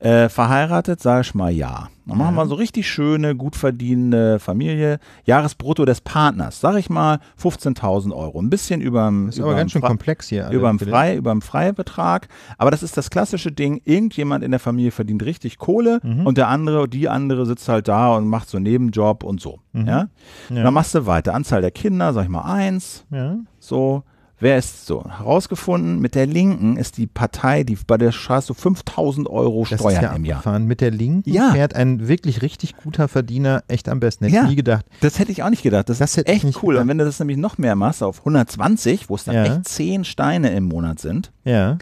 Äh, verheiratet, sag ich mal ja. Dann machen wir so richtig schöne, gut verdienende Familie. Jahresbrutto des Partners, sag ich mal 15.000 Euro. Ein bisschen überm, ist aber ganz schön komplex hier. Überm, Frei, Freibetrag. Aber das ist das klassische Ding. Irgendjemand in der Familie verdient richtig Kohle mhm. und der andere, die andere sitzt halt da und macht so einen Nebenjob und so. Mhm. Ja? ja? Dann machst du weiter. Anzahl der Kinder, sag ich mal eins. Ja. So. Wer ist so? Herausgefunden, mit der Linken ist die Partei, die bei der Straße 5000 Euro das Steuern ja im Jahr. Abgefahren. Mit der Linken ja. fährt ein wirklich richtig guter Verdiener echt am besten. Hätte ja. ich nie gedacht. Das hätte ich auch nicht gedacht. Das, das ist echt cool. Gedacht. Und wenn du das nämlich noch mehr machst, auf 120, wo es dann ja. echt 10 Steine im Monat sind, ja.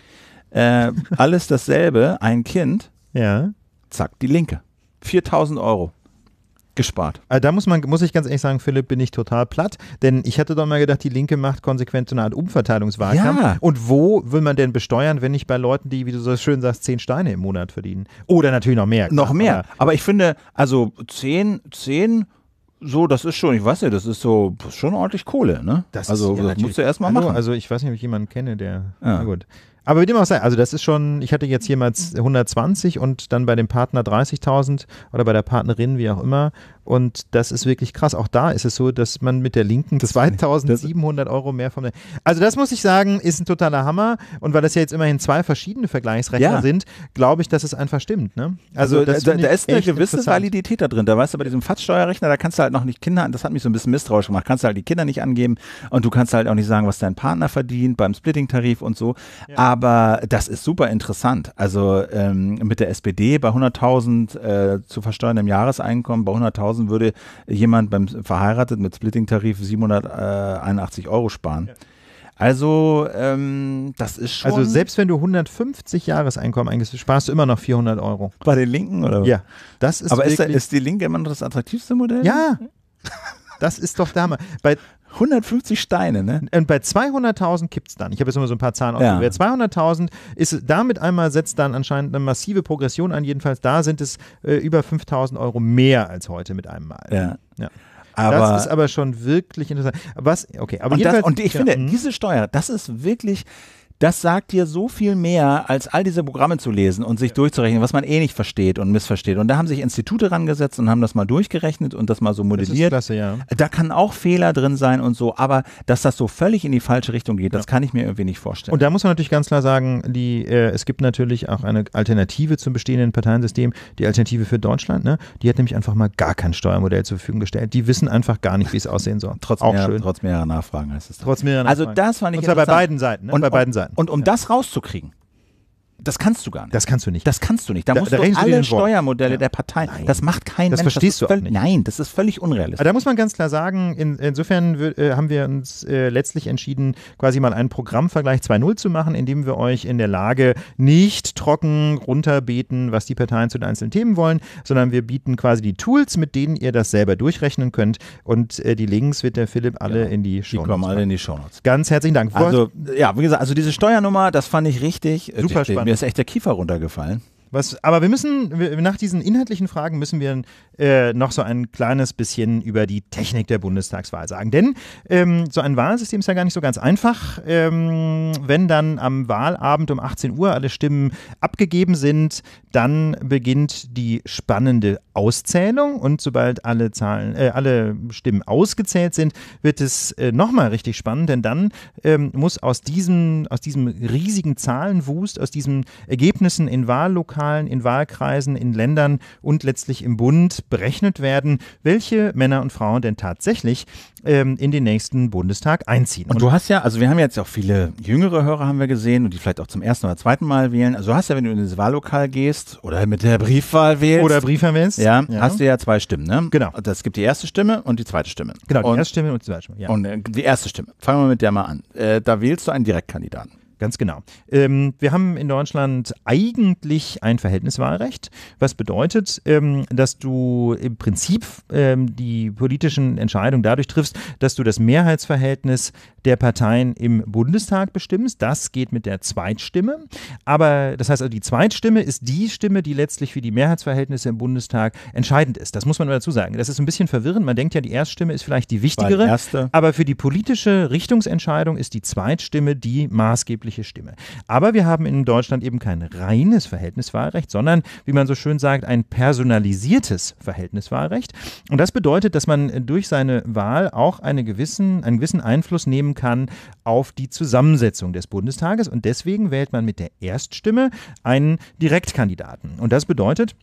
Äh, alles dasselbe, ein Kind, ja. zack, die Linke. 4000 Euro gespart. Äh, da muss man, muss ich ganz ehrlich sagen, Philipp, bin ich total platt, denn ich hatte doch mal gedacht, die Linke macht konsequent so eine Art Umverteilungswahlkampf. Ja. Und wo will man denn besteuern, wenn nicht bei Leuten, die, wie du so schön sagst, zehn Steine im Monat verdienen? Oder natürlich noch mehr. Noch mehr. Aber, aber ich finde, also zehn, zehn so, das ist schon, ich weiß ja, das ist so das ist schon ordentlich Kohle, ne? Das also, ist, ja, das musst du erstmal machen. Also, ich weiß nicht, ob ich jemanden kenne, der. Ja. Na gut. Aber wie dem auch sei, also das ist schon, ich hatte jetzt jemals 120 und dann bei dem Partner 30.000 oder bei der Partnerin, wie auch immer. Und das ist wirklich krass. Auch da ist es so, dass man mit der Linken 2700 Euro mehr vom. Also, das muss ich sagen, ist ein totaler Hammer. Und weil das ja jetzt immerhin zwei verschiedene Vergleichsrechner ja. sind, glaube ich, dass es einfach stimmt. Ne? Also, also da, da ist eine gewisse Validität da drin. Da weißt du, bei diesem FATS-Steuerrechner, da kannst du halt noch nicht Kinder, das hat mich so ein bisschen misstrauisch gemacht, kannst du halt die Kinder nicht angeben und du kannst halt auch nicht sagen, was dein Partner verdient beim Splitting-Tarif und so. Ja. Aber aber das ist super interessant. Also ähm, mit der SPD bei 100.000 äh, zu versteuerndem Jahreseinkommen, bei 100.000 würde jemand beim verheiratet mit Splitting-Tarif 781 äh, Euro sparen. Ja. Also, ähm, das ist schon. Also, selbst wenn du 150 Jahreseinkommen eingesetzt sparst du immer noch 400 Euro. Bei den Linken, oder? Ja. Das ist Aber ist, da, ist die Linke immer noch das attraktivste Modell? Ja. Das ist doch damals. Bei, 150 Steine, ne? Und bei 200.000 kippt es dann. Ich habe jetzt immer so ein paar Zahlen ja. Bei 200.000 ist damit einmal setzt dann anscheinend eine massive Progression an. Jedenfalls da sind es äh, über 5.000 Euro mehr als heute mit einem Mal. Ja. ja. Aber, das ist aber schon wirklich interessant. Was, okay, aber und, das, und ich genau. finde, mhm. diese Steuer, das ist wirklich, das sagt dir so viel mehr, als all diese Programme zu lesen und sich durchzurechnen, was man eh nicht versteht und missversteht. Und da haben sich Institute rangesetzt und haben das mal durchgerechnet und das mal so modelliert. Das ist klasse, ja. Da kann auch Fehler drin sein und so, aber dass das so völlig in die falsche Richtung geht, das kann ich mir irgendwie nicht vorstellen. Und da muss man natürlich ganz klar sagen, die, äh, es gibt natürlich auch eine Alternative zum bestehenden Parteiensystem, die Alternative für Deutschland, ne? die hat nämlich einfach mal gar kein Steuermodell zur Verfügung gestellt. Die wissen einfach gar nicht, wie es aussehen soll. Trotz, auch mehr, schön. trotz mehrerer Nachfragen heißt es. Trotz mehrerer also Nachfragen. Also das fand ich und zwar bei beiden Seiten. Ne? Und, bei beiden Seiten. Und um ja. das rauszukriegen, das kannst du gar nicht. Das kannst du nicht. Das kannst du nicht. Da, da musst da du alle du Steuermodelle ja. der Parteien. Nein. Das macht kein das Mensch. Verstehst das verstehst du auch halt nicht. Nein, das ist völlig unrealistisch. Aber da muss man ganz klar sagen, in, insofern äh, haben wir uns äh, letztlich entschieden, quasi mal einen Programmvergleich 2.0 zu machen, indem wir euch in der Lage nicht trocken runterbeten, was die Parteien zu den einzelnen Themen wollen, sondern wir bieten quasi die Tools, mit denen ihr das selber durchrechnen könnt. Und äh, die Links wird der Philipp alle ja. Genau. in die Show Die kommen alle in die Show Ganz herzlichen Dank. Also, ja, wie gesagt, also diese Steuernummer, das fand ich richtig. Äh, Super spannend ist echt der Kiefer runtergefallen. Was, aber wir müssen, wir, nach diesen inhaltlichen Fragen müssen wir äh, noch so ein kleines bisschen über die Technik der Bundestagswahl sagen. Denn ähm, so ein Wahlsystem ist ja gar nicht so ganz einfach. Ähm, wenn dann am Wahlabend um 18 Uhr alle Stimmen abgegeben sind, dann beginnt die spannende Auszählung. Und sobald alle, Zahlen, äh, alle Stimmen ausgezählt sind, wird es äh, nochmal richtig spannend. Denn dann ähm, muss aus diesem, aus diesem riesigen Zahlenwust, aus diesen Ergebnissen in Wahllokalen, Wahllokalen, in Wahlkreisen, in Ländern und letztlich im Bund berechnet werden, welche Männer und Frauen denn tatsächlich ähm, in den nächsten Bundestag einziehen. Und, und du hast ja, also wir haben jetzt auch viele jüngere Hörer haben wir gesehen und die vielleicht auch zum ersten oder zweiten Mal wählen. Also du hast ja, wenn du in das Wahllokal gehst oder mit der Briefwahl wählst. Oder Briefwahl wählst. Ja, ja, hast du ja zwei Stimmen, ne? Genau. Das gibt die erste Stimme und die zweite Stimme. Genau, die und, erste Stimme und die zweite Stimme. Ja. Und äh, die erste Stimme. Fangen wir mit der mal an. Äh, da wählst du einen Direktkandidaten. Ganz genau. Ähm, wir haben in Deutschland eigentlich ein Verhältniswahlrecht, was bedeutet, ähm, dass du im Prinzip ähm, die politischen Entscheidungen dadurch triffst, dass du das Mehrheitsverhältnis der Parteien im Bundestag bestimmst. Das geht mit der Zweitstimme. Aber das heißt also, die Zweitstimme ist die Stimme, die letztlich für die Mehrheitsverhältnisse im Bundestag entscheidend ist. Das muss man dazu sagen. Das ist ein bisschen verwirrend. Man denkt ja, die Erststimme ist vielleicht die wichtigere. Aber für die politische Richtungsentscheidung ist die Zweitstimme die maßgeblich weibliche Stimme. Aber wir haben in Deutschland eben kein reines Verhältniswahlrecht, sondern, wie man so schön sagt, ein personalisiertes Verhältniswahlrecht. Und das bedeutet, dass man durch seine Wahl auch eine gewissen, einen gewissen Einfluss nehmen kann auf die Zusammensetzung des Bundestages. Und deswegen wählt man mit der Erststimme einen Direktkandidaten. Und das bedeutet,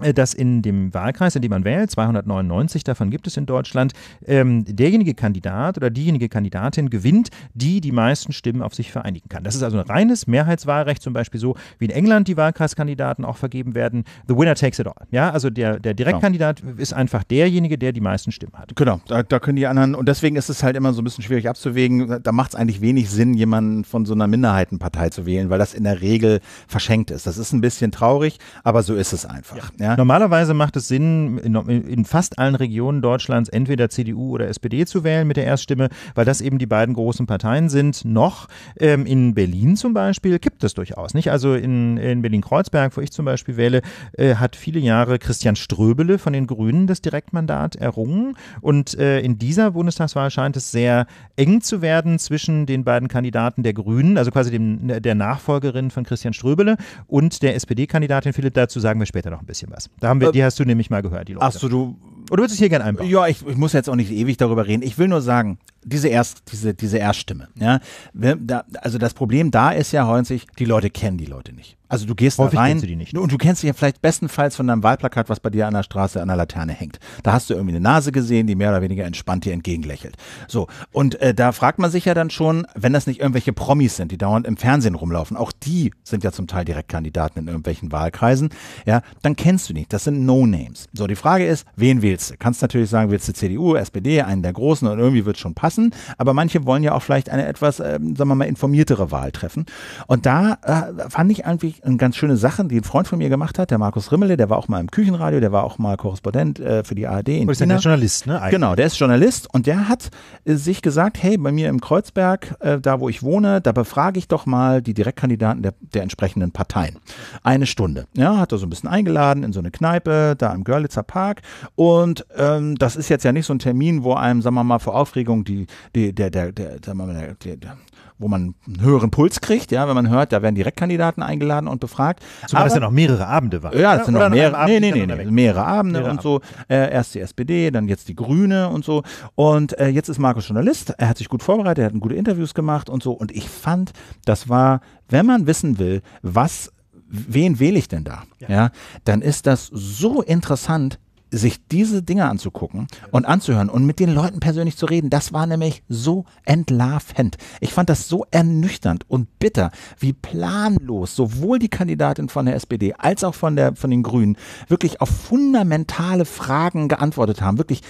äh, dass in dem Wahlkreis, in dem man wählt, 299 davon gibt es in Deutschland, ähm, derjenige Kandidat oder diejenige Kandidatin gewinnt, die die meisten Stimmen auf sich vereinigen kann. Das ist also ein reines Mehrheitswahlrecht, zum Beispiel so, wie in England die Wahlkreiskandidaten auch vergeben werden. The winner takes it all. Ja, also der, der genau. Direktkandidat genau. ist einfach derjenige, der die meisten Stimmen hat. Genau, da, da, können die anderen, und deswegen ist es halt immer so ein bisschen schwierig abzuwägen, da macht es eigentlich wenig Sinn, jemanden von so einer Minderheitenpartei zu wählen, weil das in der Regel verschenkt ist. Das ist ein bisschen traurig, aber so ist es einfach. Ja. Ja? Normalerweise macht es Sinn, in, in, fast allen Regionen Deutschlands entweder CDU oder SPD zu wählen mit der Erststimme, weil das eben die beiden großen Parteien sind. Noch ähm, in Berlin zum Beispiel kippt es durchaus nicht. Also in, in Berlin-Kreuzberg, wo ich zum Beispiel wähle, äh, hat viele Jahre Christian Ströbele von den Grünen das Direktmandat errungen. Und äh, in dieser Bundestagswahl scheint es sehr eng zu werden zwischen den beiden Kandidaten der Grünen, also quasi dem, der Nachfolgerin von Christian Ströbele und der SPD-Kandidatin Philipp. Dazu sagen wir später noch ein bisschen irgendwas. Da haben wir, äh, die hast du nämlich mal gehört, die Leute. Achso, du oder würdest du es hier gerne einbauen? Ja, ich, ich, muss jetzt auch nicht ewig darüber reden. Ich will nur sagen, diese, Erst, diese, diese Erststimme. Ja, da, also das Problem da ist ja häufig, die Leute kennen die Leute nicht. Also du gehst Häufig da rein du und du kennst dich ja vielleicht bestenfalls von deinem Wahlplakat, was bei dir an der Straße an der Laterne hängt. Da hast du irgendwie eine Nase gesehen, die mehr oder weniger entspannt dir entgegenlächelt. So, und äh, da fragt man sich ja dann schon, wenn das nicht irgendwelche Promis sind, die dauernd im Fernsehen rumlaufen, auch die sind ja zum Teil Direktkandidaten in irgendwelchen Wahlkreisen, ja, dann kennst du nicht. Das sind No-Names. So, die Frage ist, wen wählst willst du. Kannst natürlich sagen, willst du CDU, SPD, einen der Großen und irgendwie wird es schon passen. Aber manche wollen ja auch vielleicht eine etwas, äh, sagen wir mal, informiertere Wahl treffen. Und da äh, fand ich eigentlich eine ganz schöne Sache, die ein Freund von mir gemacht hat, der Markus Rimmele, der war auch mal im Küchenradio, der war auch mal Korrespondent äh, für die ARD. In ist der Journalist, ne? Eigentlich. Genau, der ist Journalist und der hat äh, sich gesagt, hey, bei mir im Kreuzberg, äh, da wo ich wohne, da befrage ich doch mal die Direktkandidaten der, der entsprechenden Parteien. Eine Stunde. Ja, hat er so ein bisschen eingeladen in so eine Kneipe, da im Görlitzer Park und und ähm, das ist jetzt ja nicht so ein Termin, wo einem, sagen wir mal, vor Aufregung die, die der, der, der, sagen wir mal, der, der, wo man einen höheren Puls kriegt, ja, wenn man hört, da werden Direktkandidaten eingeladen und befragt. Zumal es ja noch mehrere Abende waren. Ja, es sind noch mehrere, Abend, nee, nee, nee, mehrere Abende mehrere und so. Äh, erst die SPD, dann jetzt die Grüne und so. Und äh, jetzt ist Markus Journalist, er hat sich gut vorbereitet, er hat gute Interviews gemacht und so. Und ich fand, das war, wenn man wissen will, was wen wähle ich denn da? Ja. ja. dann ist das so interessant, sich diese Dinge anzugucken und anzuhören und mit den Leuten persönlich zu reden, das war nämlich so entlarvend. Ich fand das so ernüchternd und bitter, wie planlos sowohl die Kandidatin von der SPD als auch von, der, von den Grünen wirklich auf fundamentale Fragen geantwortet haben. Wirklich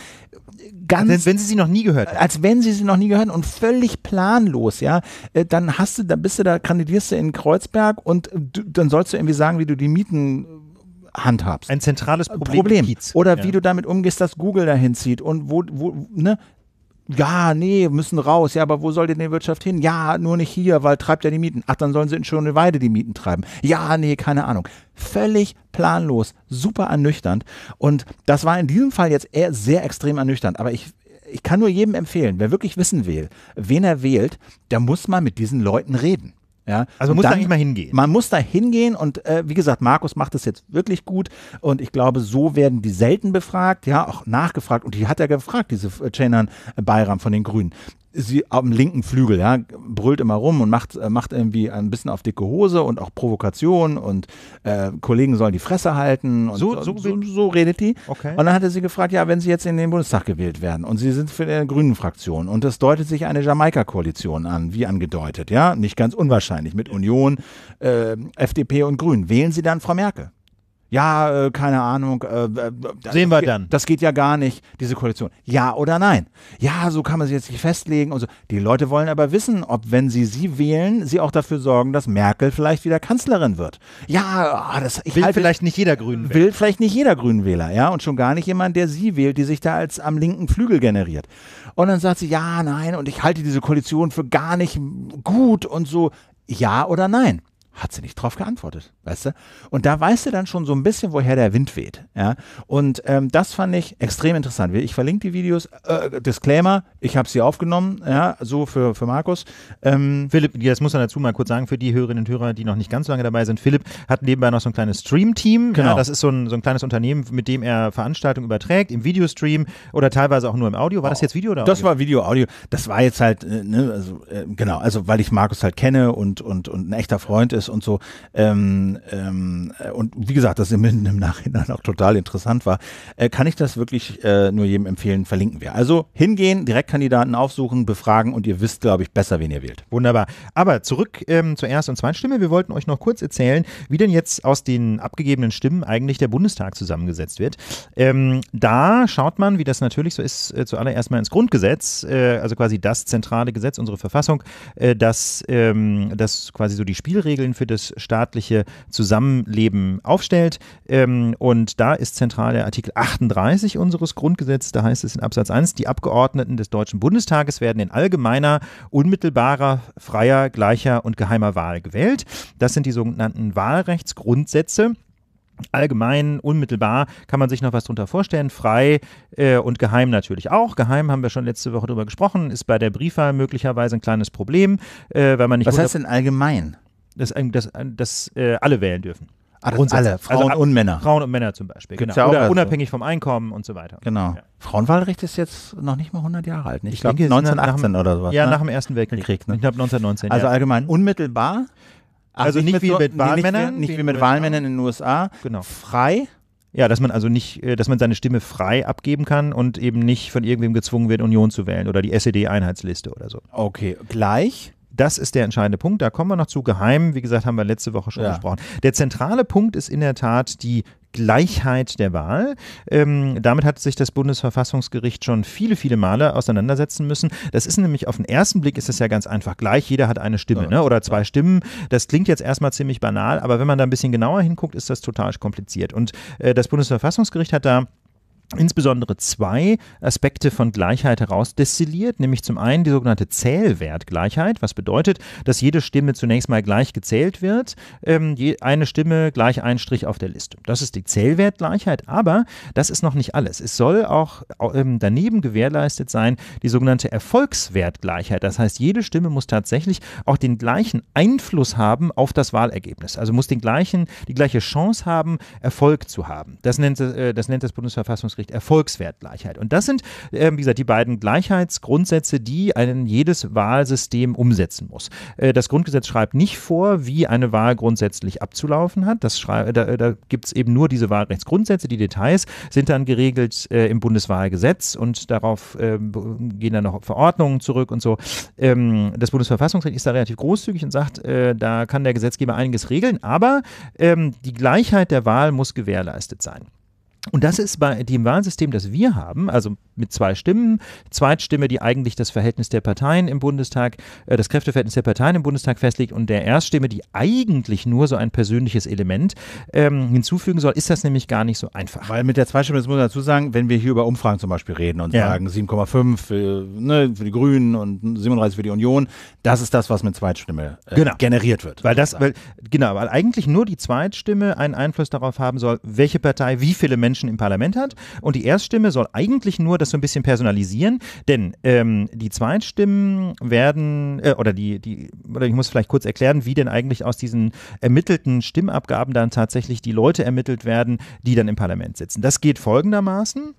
ganz. Als wenn sie sie noch nie gehört haben. Als wenn sie sie noch nie gehört und völlig planlos, ja. Äh, dann hast du, dann bist du da, kandidierst du in Kreuzberg und du, dann sollst du irgendwie sagen, wie du die Mieten handhabst. Ein zentrales Problem. Problem. Oder ja. wie du damit umgehst, dass Google dahin zieht und wo, wo, ne? Ja, nee, müssen raus. Ja, aber wo soll denn die Wirtschaft hin? Ja, nur nicht hier, weil treibt ja die Mieten. Ach, dann sollen sie in schöne Weide die Mieten treiben. Ja, nee, keine Ahnung. Völlig planlos, super ernüchternd. Und das war in diesem Fall jetzt eher sehr extrem ernüchternd. Aber ich, ich kann nur jedem empfehlen, wer wirklich wissen will, wen er wählt, der muss mal mit diesen Leuten reden. Ja? Also man muss dann, da eigentlich mal hingehen. Man muss da hingehen und äh, wie gesagt, Markus macht das jetzt wirklich gut und ich glaube, so werden die selten befragt, ja, auch nachgefragt und die hat er gefragt, diese Chenan äh, Bayram von den Grünen sie am linken Flügel, ja, brüllt immer rum und macht, äh, macht irgendwie ein bisschen auf dicke Hose und auch Provokation und äh, Kollegen sollen die Fresse halten und so, so, so, so redet die. Okay. Und dann hatte sie gefragt, ja, wenn sie jetzt in den Bundestag gewählt werden und sie sind für die grünen Fraktion und das deutet sich eine Jamaika-Koalition an, wie angedeutet, ja, nicht ganz unwahrscheinlich mit Union, äh, FDP und Grünen. Wählen sie dann Frau Merkel? ja, äh, keine Ahnung. Äh, Sehen wir dann. Das geht ja gar nicht, diese Koalition. Ja oder nein? Ja, so kann man sich jetzt nicht festlegen und so. Die Leute wollen aber wissen, ob, wenn sie sie wählen, sie auch dafür sorgen, dass Merkel vielleicht wieder Kanzlerin wird. Ja, ah, das ich will halt, vielleicht nicht jeder Grünenwähler. Will vielleicht nicht jeder Grünenwähler, ja, und schon gar nicht jemand, der sie wählt, die sich da als am linken Flügel generiert. Und dann sagt sie, ja, nein, und ich halte diese Koalition für gar nicht gut und so. Ja oder nein? hat sie nicht drauf geantwortet, weißt du? Und da weißt du dann schon so ein bisschen, woher der Wind weht, ja? Und ähm, das fand ich extrem interessant. Ich verlinke die Videos. Äh, Disclaimer, ich habe sie aufgenommen, ja, so für, für Markus. Ähm, Philipp, das muss man dazu mal kurz sagen, für die Hörerinnen und Hörer, die noch nicht ganz so lange dabei sind, Philipp hat nebenbei noch so ein kleines Stream-Team. Genau. Ja, das ist so ein, so ein kleines Unternehmen, mit dem er Veranstaltungen überträgt, im Videostream oder teilweise auch nur im Audio. War das oh, jetzt Video oder Audio? Das war Video, Audio. Das war jetzt halt, äh, ne, also, äh, genau, also weil ich Markus halt kenne und, und, und ein echter Freund ist, ist und so. Ähm, ähm, äh, und wie gesagt, das im, im Nachhinein auch total interessant war, äh, kann ich das wirklich äh, nur jedem empfehlen, verlinken wir. Also hingehen, Direktkandidaten aufsuchen, befragen und ihr wisst, glaube ich, besser, wen ihr wählt. Wunderbar. Aber zurück ähm, zur Erst- und Zweitstimme. Wir wollten euch noch kurz erzählen, wie denn jetzt aus den abgegebenen Stimmen eigentlich der Bundestag zusammengesetzt wird. Ähm, da schaut man, wie das natürlich so ist, äh, zuallererst mal ins Grundgesetz, äh, also quasi das zentrale Gesetz, unsere Verfassung, äh, dass ähm, das quasi so die Spielregeln für das staatliche Zusammenleben aufstellt. Ähm, und da ist zentral der Artikel 38 unseres Grundgesetzes. Da heißt es in Absatz 1, die Abgeordneten des Deutschen Bundestages werden in allgemeiner, unmittelbarer, freier, gleicher und geheimer Wahl gewählt. Das sind die sogenannten Wahlrechtsgrundsätze. Allgemein, unmittelbar kann man sich noch was darunter vorstellen. Frei äh, und geheim natürlich auch. Geheim haben wir schon letzte Woche darüber gesprochen, ist bei der Briefwahl möglicherweise ein kleines Problem, äh, weil man nicht. Was heißt denn allgemein? dass, dass, dass äh, alle wählen dürfen. Ah, alle, also Frauen also und Männer. Frauen und Männer zum Beispiel, Gibt's genau. Ja Oder also. unabhängig vom Einkommen und so weiter. Genau. Ja. Frauenwahlrecht ist jetzt noch nicht mal 100 Jahre alt. Ne? Ich, ich glaube 1918 nach, oder sowas. Ja, ne? nach dem Ersten Weltkrieg. Krieg, ne? Ich glaube 1919. Also ja. allgemein unmittelbar. Ach, also, also nicht, nicht, wie mit, mit Wahlmännern. Nicht wie, mit Wahlmännern in den USA. Genau. Frei. Ja, dass man also nicht, äh, dass man seine Stimme frei abgeben kann und eben nicht von irgendwem gezwungen wird, Union zu wählen oder die SED-Einheitsliste oder so. Okay, gleich. Das ist der entscheidende Punkt. Da kommen wir noch zu. Geheim, wie gesagt, haben wir letzte Woche schon ja. gesprochen. Der zentrale Punkt ist in der Tat die Gleichheit der Wahl. Ähm, damit hat sich das Bundesverfassungsgericht schon viele, viele Male auseinandersetzen müssen. Das ist nämlich auf den ersten Blick ist es ja ganz einfach gleich. Jeder hat eine Stimme ne? oder zwei Stimmen. Das klingt jetzt erstmal ziemlich banal, aber wenn man da ein bisschen genauer hinguckt, ist das total kompliziert. Und äh, das Bundesverfassungsgericht hat da insbesondere zwei Aspekte von Gleichheit herausdestilliert, nämlich zum einen die sogenannte Zählwertgleichheit, was bedeutet, dass jede Stimme zunächst mal gleich gezählt wird, ähm, je, eine Stimme gleich ein Strich auf der Liste. Das ist die Zählwertgleichheit, aber das ist noch nicht alles. Es soll auch ähm, daneben gewährleistet sein die sogenannte Erfolgswertgleichheit. Das heißt, jede Stimme muss tatsächlich auch den gleichen Einfluss haben auf das Wahlergebnis, also muss den gleichen, die gleiche Chance haben, Erfolg zu haben. Das nennt, äh, das, nennt das Bundesverfassungsgericht entspricht Erfolgswertgleichheit. Und das sind, äh, wie gesagt, die beiden Gleichheitsgrundsätze, die ein jedes Wahlsystem umsetzen muss. Äh, das Grundgesetz schreibt nicht vor, wie eine Wahl grundsätzlich abzulaufen hat. Das äh, da äh, da gibt es eben nur diese Wahlrechtsgrundsätze. Die Details sind dann geregelt äh, im Bundeswahlgesetz und darauf ähm, gehen dann noch Verordnungen zurück und so. Ähm, das Bundesverfassungsrecht ist da relativ großzügig und sagt, äh, da kann der Gesetzgeber einiges regeln, aber ähm, die Gleichheit der Wahl muss gewährleistet sein. Und das ist bei dem Warnsystem, das wir haben, also mit zwei Stimmen. Zweitstimme, die eigentlich das Verhältnis der Parteien im Bundestag, äh, das Kräfteverhältnis der Parteien im Bundestag festlegt und der Erststimme, die eigentlich nur so ein persönliches Element ähm, hinzufügen soll, ist das nämlich gar nicht so einfach. Weil mit der Zweitstimme, das muss man dazu sagen, wenn wir hier über Umfragen zum Beispiel reden und ja. sagen 7,5 für, äh, ne, für, die Grünen und 37 für die Union, das ist das, was mit Zweitstimme äh, genau. generiert wird. Weil das, weil, genau, weil eigentlich nur die Zweitstimme einen Einfluss darauf haben soll, welche Partei wie viele Menschen im Parlament hat und die Erststimme soll eigentlich nur das das so ein bisschen personalisieren, denn ähm, die Zweitstimmen werden, äh, oder die, die, oder ich muss vielleicht kurz erklären, wie denn eigentlich aus diesen ermittelten Stimmabgaben dann tatsächlich die Leute ermittelt werden, die dann im Parlament sitzen. Das geht folgendermaßen.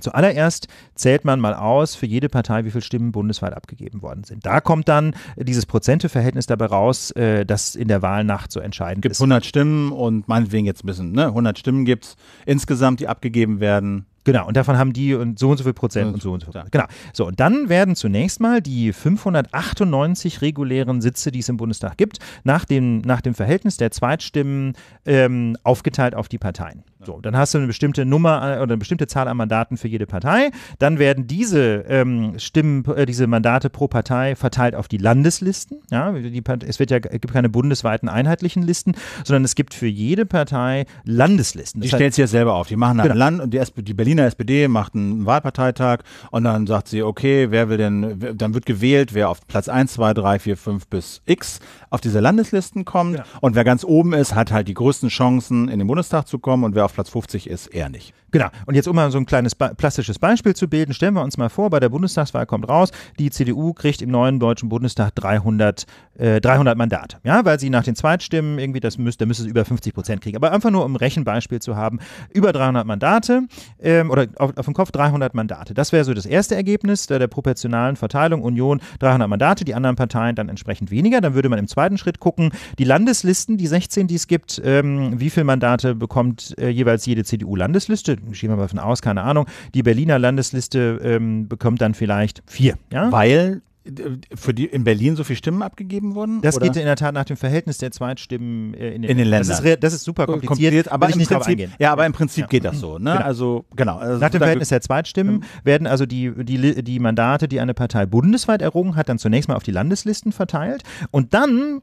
Zuallererst zählt man mal aus für jede Partei, wie viele Stimmen bundesweit abgegeben worden sind. Da kommt dann dieses Prozenteverhältnis dabei raus, äh, das in der Wahlnacht so entscheidend gibt's ist. Es gibt 100 Stimmen und meinetwegen jetzt ein bisschen, ne? 100 Stimmen gibt es insgesamt, die abgegeben werden. Genau, und davon haben die und so und so viel Prozent und so und so. Viel. Genau. So, und dann werden zunächst mal die 598 regulären Sitze, die es im Bundestag gibt, nach dem, nach dem Verhältnis der Zweitstimmen ähm, aufgeteilt auf die Parteien. So, dann hast du eine bestimmte Nummer äh, oder eine bestimmte Zahl an Mandaten für jede Partei. Dann werden diese ähm, Stimmen, äh, diese Mandate pro Partei verteilt auf die Landeslisten. Ja, die es wird ja, es gibt keine bundesweiten einheitlichen Listen, sondern es gibt für jede Partei Landeslisten. Das die stellt sich ja selber auf. Die machen halt genau. Land und die, die Berliner SPD macht einen Wahlparteitag und dann sagt sie, okay, wer will denn, dann wird gewählt, wer auf Platz 1, 2, 3, 4, 5 bis X auf diese Landeslisten kommt. Ja. Genau. Und wer ganz oben ist, hat halt die größten Chancen, in den Bundestag zu kommen. Und wer auf Platz 50 ist, er nicht. Genau. Und jetzt, um mal so ein kleines plastisches Beispiel zu bilden, stellen wir uns mal vor, bei der Bundestagswahl kommt raus, die CDU kriegt im neuen Deutschen Bundestag 300, äh, 300 Mandate. Ja, weil sie nach den Zweitstimmen irgendwie, das müsste, müsste sie über 50 Prozent kriegen. Aber einfach nur, um ein Rechenbeispiel zu haben, über 300 Mandate ähm, oder auf, auf dem Kopf 300 Mandate. Das wäre so das erste Ergebnis der, der proportionalen Verteilung. Union 300 Mandate, die anderen Parteien dann entsprechend weniger. Dann würde man im zweiten Schritt gucken, die Landeslisten, die 16, die es gibt, ähm, wie viele Mandate bekommt äh, jeweils jede CDU-Landesliste? gehen wir mal davon aus, keine Ahnung, die Berliner Landesliste ähm, bekommt dann vielleicht vier. Ja? Weil äh, für die in Berlin so viele Stimmen abgegeben wurden? Das oder? geht in der Tat nach dem Verhältnis der Zweitstimmen äh, in, den, in den Ländern. Das ist, das ist super kompliziert, kompliziert aber, im Prinzip, ja, aber im Prinzip ja. geht das so. Ne? Genau. Also, genau. Also nach dem Verhältnis der Zweitstimmen mhm. werden also die, die, die Mandate, die eine Partei bundesweit errungen hat, dann zunächst mal auf die Landeslisten verteilt und dann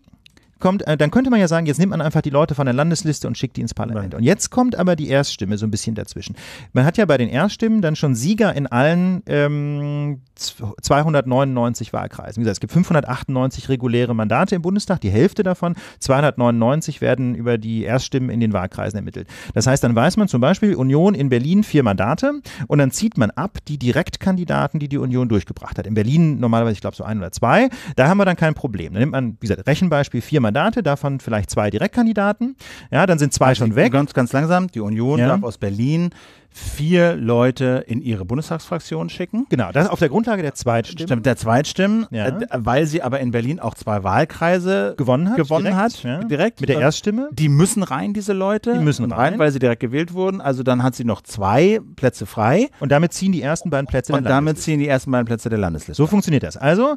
kommt, äh, dann könnte man ja sagen, jetzt nimmt man einfach die Leute von der Landesliste und schickt die ins Parlament. Nein. Und jetzt kommt aber die Erststimme so ein bisschen dazwischen. Man hat ja bei den Erststimmen dann schon Sieger in allen ähm, 299 Wahlkreisen. Wie gesagt, es gibt 598 reguläre Mandate im Bundestag, die Hälfte davon, 299 werden über die Erststimmen in den Wahlkreisen ermittelt. Das heißt, dann weiß man zum Beispiel Union in Berlin vier Mandate und dann zieht man ab die Direktkandidaten, die die Union durchgebracht hat. In Berlin normalerweise, ich glaube, so ein oder zwei. Da haben wir dann kein Problem. Dann nimmt man, wie gesagt, Rechenbeispiel vier Mandate, davon vielleicht zwei Direktkandidaten. Ja, dann sind zwei also schon weg. Ganz, ganz langsam, die Union ja. darf aus Berlin vier Leute in ihre Bundestagsfraktion schicken. Genau, das auf der Grundlage der Zweitstimmen. der Zweitstimmen, ja. Äh, weil sie aber in Berlin auch zwei Wahlkreise gewonnen hat. Gewonnen direkt, hat ja. direkt. Mit der äh, Erststimme. Die müssen rein, diese Leute. Die müssen rein. rein. weil sie direkt gewählt wurden. Also dann hat sie noch zwei Plätze frei. Und damit ziehen die ersten beiden Plätze Und der Landesliste. damit ziehen die ersten beiden Plätze der Landesliste. So funktioniert das. Also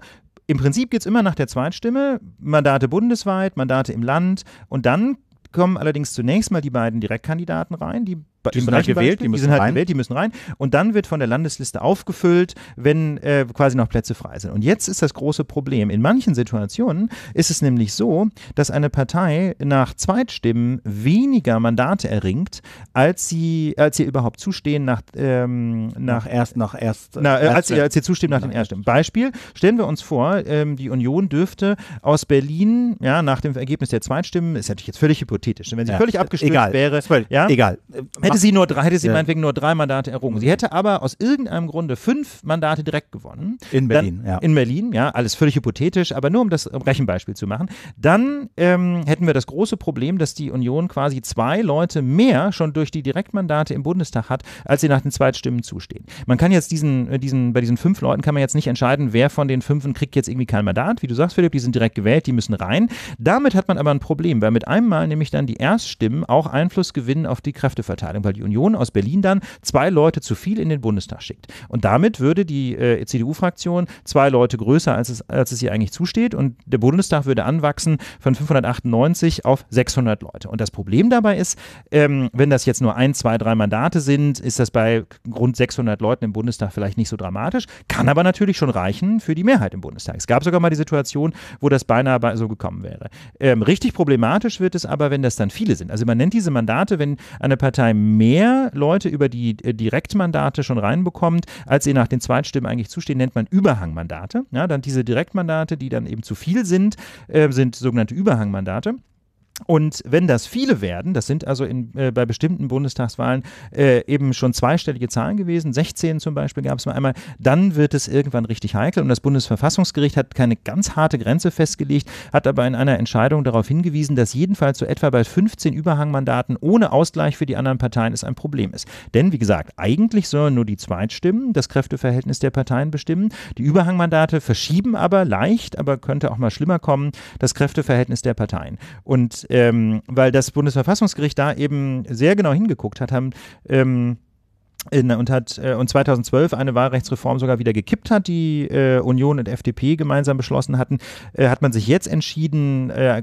im Prinzip geht es immer nach der Zweitstimme, Mandate bundesweit, Mandate im Land und dann kommen allerdings zunächst mal die beiden Direktkandidaten rein, die die sind halt gewählt, die, die, sind halt rein. gewählt, die müssen rein. Und dann wird von der Landesliste aufgefüllt, wenn äh, quasi noch Plätze frei sind. Und jetzt ist das große Problem. In manchen Situationen ist es nämlich so, dass eine Partei nach Zweitstimmen weniger Mandate erringt, als sie, als ihr überhaupt zustehen nach, ähm, nach erst nach erst na, äh, als, ihr, als ihr zustimmt nach, nach den Erststimmen. Beispiel, stellen wir uns vor, ähm, die Union dürfte aus Berlin, ja, nach dem Ergebnis der Zweitstimmen, ist natürlich jetzt völlig hypothetisch, wenn sie ja, völlig abgestimmt egal, wäre, völlig, ja, egal, hätte hätte sie, nur drei, hätte sie ja. meinetwegen nur drei Mandate errungen. Sie mhm. hätte aber aus irgendeinem Grunde fünf Mandate direkt gewonnen. In Berlin, dann, ja. In Berlin, ja, alles völlig hypothetisch, aber nur um das Rechenbeispiel zu machen. Dann ähm, hätten wir das große Problem, dass die Union quasi zwei Leute mehr schon durch die Direktmandate im Bundestag hat, als sie nach den Zweitstimmen zustehen. Man kann jetzt diesen, äh, diesen, bei diesen fünf Leuten kann man jetzt nicht entscheiden, wer von den fünf kriegt jetzt irgendwie kein Mandat. Wie du sagst, Philipp, die sind direkt gewählt, die müssen rein. Damit hat man aber ein Problem, weil mit einem Mal nämlich dann die Erststimmen auch Einfluss gewinnen auf die Kräfteverteilung weil die Union aus Berlin dann zwei Leute zu viel in den Bundestag schickt. Und damit würde die äh, CDU-Fraktion zwei Leute größer, als es, als es ihr eigentlich zusteht. Und der Bundestag würde anwachsen von 598 auf 600 Leute. Und das Problem dabei ist, ähm, wenn das jetzt nur ein, zwei, drei Mandate sind, ist das bei rund 600 Leuten im Bundestag vielleicht nicht so dramatisch, kann aber natürlich schon reichen für die Mehrheit im Bundestag. Es gab sogar mal die Situation, wo das beinahe so gekommen wäre. Ähm, richtig problematisch wird es aber, wenn das dann viele sind. Also man nennt diese Mandate, wenn eine Partei mehr Leute über die äh, Direktmandate schon reinbekommt, als ihr nach den Zweitstimmen eigentlich zustehen, nennt man Überhangmandate. Ja, dann diese Direktmandate, die dann eben zu viel sind, äh, sind sogenannte Überhangmandate. Und wenn das viele werden, das sind also in, äh, bei bestimmten Bundestagswahlen äh, eben schon zweistellige Zahlen gewesen, 16 zum Beispiel gab es mal einmal, dann wird es irgendwann richtig heikel. Und das Bundesverfassungsgericht hat keine ganz harte Grenze festgelegt, hat aber in einer Entscheidung darauf hingewiesen, dass jedenfalls so etwa bei 15 Überhangmandaten ohne Ausgleich für die anderen Parteien es ein Problem ist. Denn wie gesagt, eigentlich sollen nur die Zweitstimmen das Kräfteverhältnis der Parteien bestimmen. Die Überhangmandate verschieben aber leicht, aber könnte auch mal schlimmer kommen, das Kräfteverhältnis der Parteien. Und ähm, weil das Bundesverfassungsgericht da eben sehr genau hingeguckt hat, haben ähm, in, und hat äh, und 2012 eine Wahlrechtsreform sogar wieder gekippt hat, die äh, Union und FDP gemeinsam beschlossen hatten, äh, hat man sich jetzt entschieden, äh,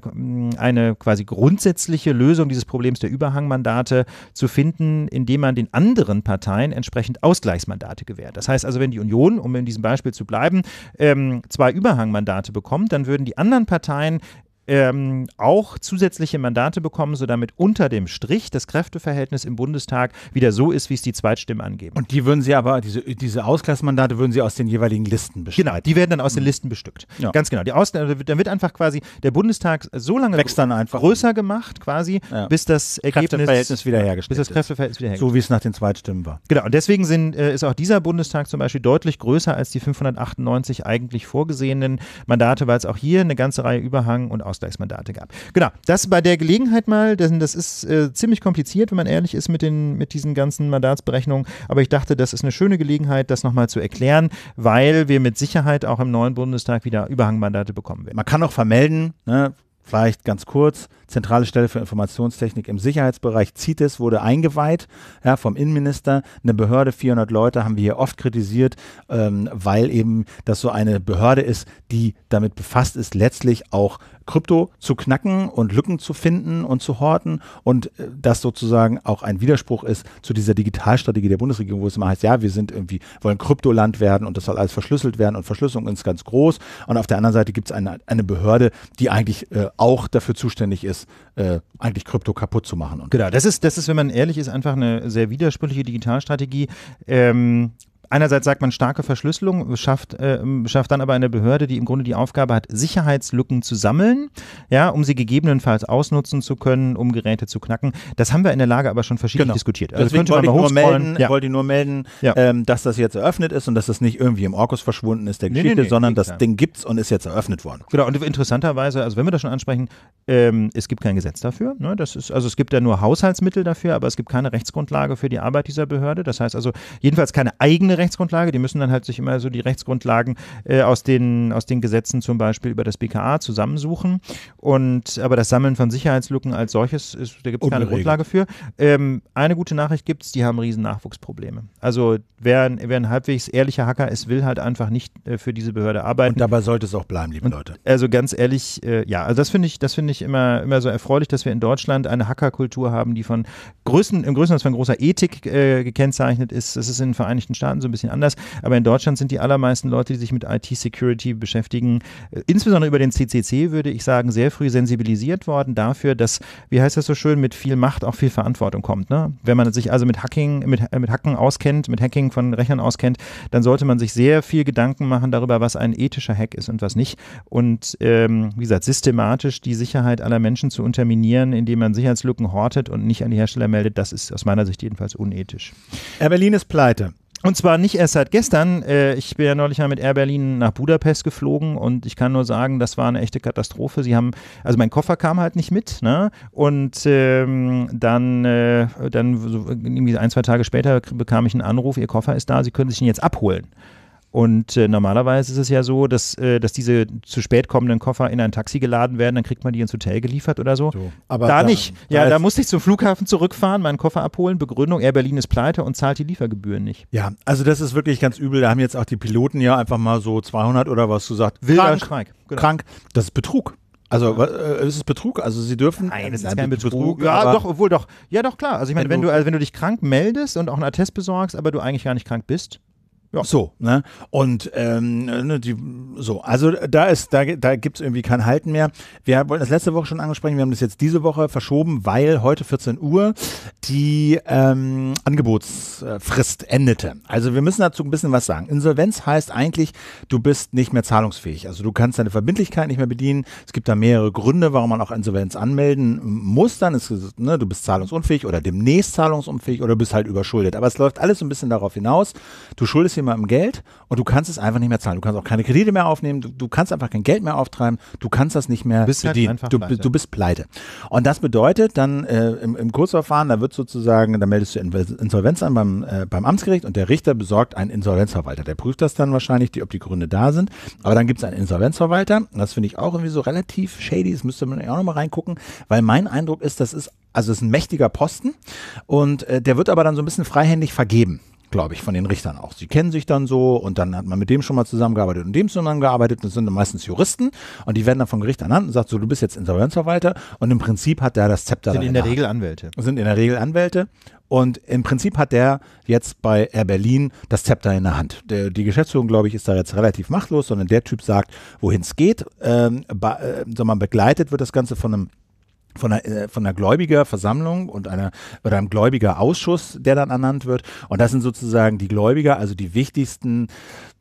eine quasi grundsätzliche Lösung dieses Problems der Überhangmandate zu finden, indem man den anderen Parteien entsprechend Ausgleichsmandate gewährt. Das heißt also, wenn die Union, um in diesem Beispiel zu bleiben, ähm, zwei Überhangmandate bekommt, dann würden die anderen Parteien ähm, auch zusätzliche Mandate bekommen, so damit unter dem Strich das Kräfteverhältnis im Bundestag wieder so ist, wie es die Zweitstimmen angeben. Und die würden Sie aber, diese, diese Ausgleichsmandate würden Sie aus den jeweiligen Listen bestücken? Genau, die werden dann aus den hm. Listen bestückt. Ja. Ganz genau. Die Aus dann wird einfach quasi der Bundestag so lange Wächst dann einfach größer um. gemacht, quasi, ja. bis das Ergebnis Kräfteverhältnis wiederhergestellt bis das Kräfteverhältnis wiederhergestellt So wie es nach den Zweitstimmen war. Genau, und deswegen sind, äh, ist auch dieser Bundestag zum Beispiel deutlich größer als die 598 eigentlich vorgesehenen Mandate, weil es auch hier eine ganze Reihe Überhang und Aus Ausgleichsmandate gab. Genau, das bei der Gelegenheit mal, denn das ist äh, ziemlich kompliziert, wenn man ehrlich ist mit, den, mit diesen ganzen Mandatsberechnungen, aber ich dachte, das ist eine schöne Gelegenheit, das nochmal zu erklären, weil wir mit Sicherheit auch im neuen Bundestag wieder Überhangmandate bekommen werden. Man kann auch vermelden, ne, Vielleicht ganz kurz, zentrale Stelle für Informationstechnik im Sicherheitsbereich CITES wurde eingeweiht ja, vom Innenminister. Eine Behörde, 400 Leute haben wir hier oft kritisiert, ähm, weil eben das so eine Behörde ist, die damit befasst ist, letztlich auch Krypto zu knacken und Lücken zu finden und zu horten und äh, das sozusagen auch ein Widerspruch ist zu dieser Digitalstrategie der Bundesregierung, wo es immer heißt, ja, wir sind irgendwie, wollen Kryptoland werden und das soll alles verschlüsselt werden und Verschlüsselung ist ganz groß und auf der anderen Seite gibt es eine, eine Behörde, die eigentlich äh, auch dafür zuständig ist, äh, eigentlich Krypto kaputt zu machen. genau, das ist, das ist, wenn man ehrlich ist, einfach eine sehr widersprüchliche Digitalstrategie. Ähm, einerseits sagt man starke Verschlüsselung, schafft, äh, schafft dann aber eine Behörde, die im Grunde die Aufgabe hat, Sicherheitslücken zu sammeln, ja, um sie gegebenenfalls ausnutzen zu können, um Geräte zu knacken. Das haben wir in der Lage aber schon verschiedentlich genau. diskutiert. Also Deswegen könnte man wollte, ich melden, ja. wollte ich nur melden, ja. ähm, dass das jetzt eröffnet ist und dass das nicht irgendwie im Orkus verschwunden ist der Geschichte, nee, nee, nee, sondern das klar. Ding gibt's und ist jetzt eröffnet worden. Genau, und interessanterweise, also wenn wir das schon ansprechen, ähm, es gibt kein Gesetz dafür. Ne? Das ist, also es gibt ja nur Haushaltsmittel dafür, aber es gibt keine Rechtsgrundlage für die Arbeit dieser Behörde. Das heißt also jedenfalls keine eigene eine Rechtsgrundlage. Die müssen dann halt sich immer so die Rechtsgrundlagen äh, aus, den, aus den Gesetzen zum Beispiel über das BKA zusammensuchen. Und, aber das Sammeln von Sicherheitslücken als solches, ist, da gibt es keine Grundlage für. Ähm, eine gute Nachricht gibt es, die haben riesen Nachwuchsprobleme. Also wer, wer ein halbwegs ehrlicher Hacker ist, will halt einfach nicht äh, für diese Behörde arbeiten. Und dabei sollte es auch bleiben, liebe Und, Leute. Also ganz ehrlich, äh, ja, also das finde ich, das finde ich immer, immer so erfreulich, dass wir in Deutschland eine Hackerkultur haben, die von Größen, im Größten von großer Ethik äh, gekennzeichnet ist. Das ist in den Vereinigten Staaten so so ein bisschen anders. Aber in Deutschland sind die allermeisten Leute, die sich mit IT-Security beschäftigen, äh, insbesondere über den CCC, würde ich sagen, sehr früh sensibilisiert worden dafür, dass, wie heißt das so schön, mit viel Macht auch viel Verantwortung kommt. Ne? Wenn man sich also mit Hacking, mit, äh, mit Hacken auskennt, mit Hacking von Rechnern auskennt, dann sollte man sich sehr viel Gedanken machen darüber, was ein ethischer Hack ist und was nicht. Und ähm, wie gesagt, systematisch die Sicherheit aller Menschen zu unterminieren, indem man Sicherheitslücken hortet und nicht an die Hersteller meldet, das ist aus meiner Sicht jedenfalls unethisch. Herr Berlin ist pleite. Und zwar nicht erst seit gestern. Äh, ich bin ja neulich mal mit Air Berlin nach Budapest geflogen und ich kann nur sagen, das war eine echte Katastrophe. Sie haben, also mein Koffer kam halt nicht mit, ne? Und ähm, dann, äh, dann irgendwie ein, zwei Tage später bekam ich einen Anruf, Ihr Koffer ist da, Sie können sich ihn jetzt abholen. Und äh, normalerweise ist es ja so, dass, äh, dass diese zu spät kommenden Koffer in ein Taxi geladen werden, dann kriegt man die ins Hotel geliefert oder so. so. Aber da, da nicht. Ja, da, musste ich zum Flughafen zurückfahren, meinen Koffer abholen. Begründung, Air Berlin ist pleite und zahlt die Liefergebühren nicht. Ja, also das ist wirklich ganz übel. Da haben jetzt auch die Piloten ja einfach mal so 200 oder was gesagt. Wilder Streik. Genau. Krank. Das ist Betrug. Also äh, ist es Betrug? Also sie dürfen. Nein, es ist kein Betrug. Betrug ja, doch, obwohl doch. Ja, doch klar. Also ich meine, wenn du, also wenn du dich krank meldest und auch einen Attest besorgst, aber du eigentlich gar nicht krank bist, ja. So, ne? Und ähm, ne, die, so, also da ist, da, da gibt es irgendwie kein Halten mehr. Wir wollten das letzte Woche schon angesprochen, wir haben das jetzt diese Woche verschoben, weil heute 14 Uhr die ähm, Angebotsfrist endete. Also wir müssen dazu ein bisschen was sagen. Insolvenz heißt eigentlich, du bist nicht mehr zahlungsfähig. Also du kannst deine Verbindlichkeit nicht mehr bedienen. Es gibt da mehrere Gründe, warum man auch Insolvenz anmelden muss. Dann ist ne, du bist zahlungsunfähig oder demnächst zahlungsunfähig oder du bist halt überschuldet. Aber es läuft alles so ein bisschen darauf hinaus. Du schuldest jemandem jemandem Geld und du kannst es einfach nicht mehr zahlen. Du kannst auch keine Kredite mehr aufnehmen, du, du kannst einfach kein Geld mehr auftreiben, du kannst das nicht mehr du bist halt bedienen. Halt du, du, bist pleite. Und das bedeutet dann äh, im, im Kurzverfahren, da wird sozusagen, da meldest du Insolvenz an beim, äh, beim Amtsgericht und der Richter besorgt einen Insolvenzverwalter. Der prüft das dann wahrscheinlich, die, ob die Gründe da sind. Aber dann gibt es einen Insolvenzverwalter. Das finde ich auch irgendwie so relativ shady. Das müsste man ja auch nochmal reingucken, weil mein Eindruck ist, das ist also ist ein mächtiger Posten und äh, der wird aber dann so ein bisschen freihändig vergeben glaube ich, von den Richtern auch. Sie kennen sich dann so und dann hat man mit dem schon mal zusammengearbeitet und dem zusammengearbeitet. Das sind meistens Juristen und die werden dann vom Gericht ernannt und sagt so, du bist jetzt Insolvenzverwalter und im Prinzip hat der das Zepter. Sind in der Regel Anwälte. Sind in der Regel Anwälte und im Prinzip hat der jetzt bei Air Berlin das Zepter in der Hand. Der, die Geschäftsführung, glaube ich, ist da jetzt relativ machtlos, sondern der Typ sagt, wohin es geht. Ähm, be äh, man begleitet wird das Ganze von einem von einer, äh, von einer Gläubigerversammlung und einer oder einem Gläubigerausschuss, der dann ernannt wird. Und das sind sozusagen die Gläubiger, also die wichtigsten,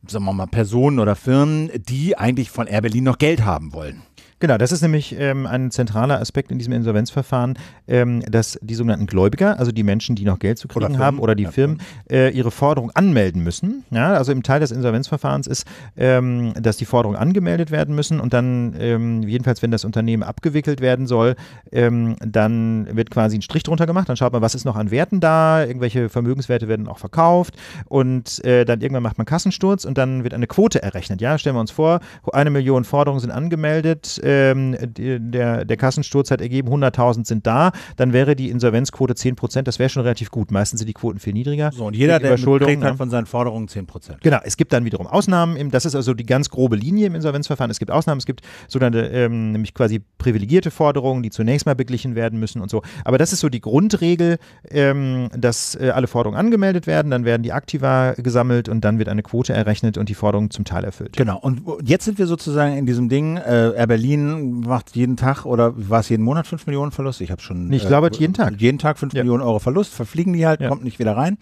sagen wir mal, Personen oder Firmen, die eigentlich von Air Berlin noch Geld haben wollen. Genau, das ist nämlich ähm, ein zentraler Aspekt in diesem Insolvenzverfahren, ähm, dass die sogenannten Gläubiger, also die Menschen, die noch Geld zu kriegen oder haben oder die ja, Firmen, äh, ihre Forderung anmelden müssen. Ja, also im Teil des Insolvenzverfahrens ist, ähm, dass die Forderungen angemeldet werden müssen und dann, ähm, jedenfalls wenn das Unternehmen abgewickelt werden soll, ähm, dann wird quasi ein Strich drunter gemacht, dann schaut man, was ist noch an Werten da, irgendwelche Vermögenswerte werden auch verkauft und äh, dann irgendwann macht man Kassensturz und dann wird eine Quote errechnet. Ja, stellen wir uns vor, eine Million Forderungen sind angemeldet, ähm, der, der Kassensturz hat ergeben, 100.000 sind da, dann wäre die Insolvenzquote 10 Prozent. Das wäre schon relativ gut. Meistens sind die Quoten viel niedriger. So, und jeder, der kriegt dann ne? von seinen Forderungen 10 Prozent. Genau, es gibt dann wiederum Ausnahmen. das ist also die ganz grobe Linie im Insolvenzverfahren. Es gibt Ausnahmen, es gibt sogenannte, ähm, nämlich quasi privilegierte Forderungen, die zunächst mal beglichen werden müssen und so. Aber das ist so die Grundregel, ähm, dass äh, alle Forderungen angemeldet werden, dann werden die Aktiva gesammelt und dann wird eine Quote errechnet und die Forderungen zum Teil erfüllt. Genau, und jetzt sind wir sozusagen in diesem Ding, äh, Air Berlin Berlin macht jeden Tag oder war es jeden Monat 5 Millionen Verlust? Ich habe schon. Ich äh, glaube, jeden Tag. Jeden Tag 5 ja. Millionen Euro Verlust, verfliegen die halt, ja. kommt nicht wieder rein.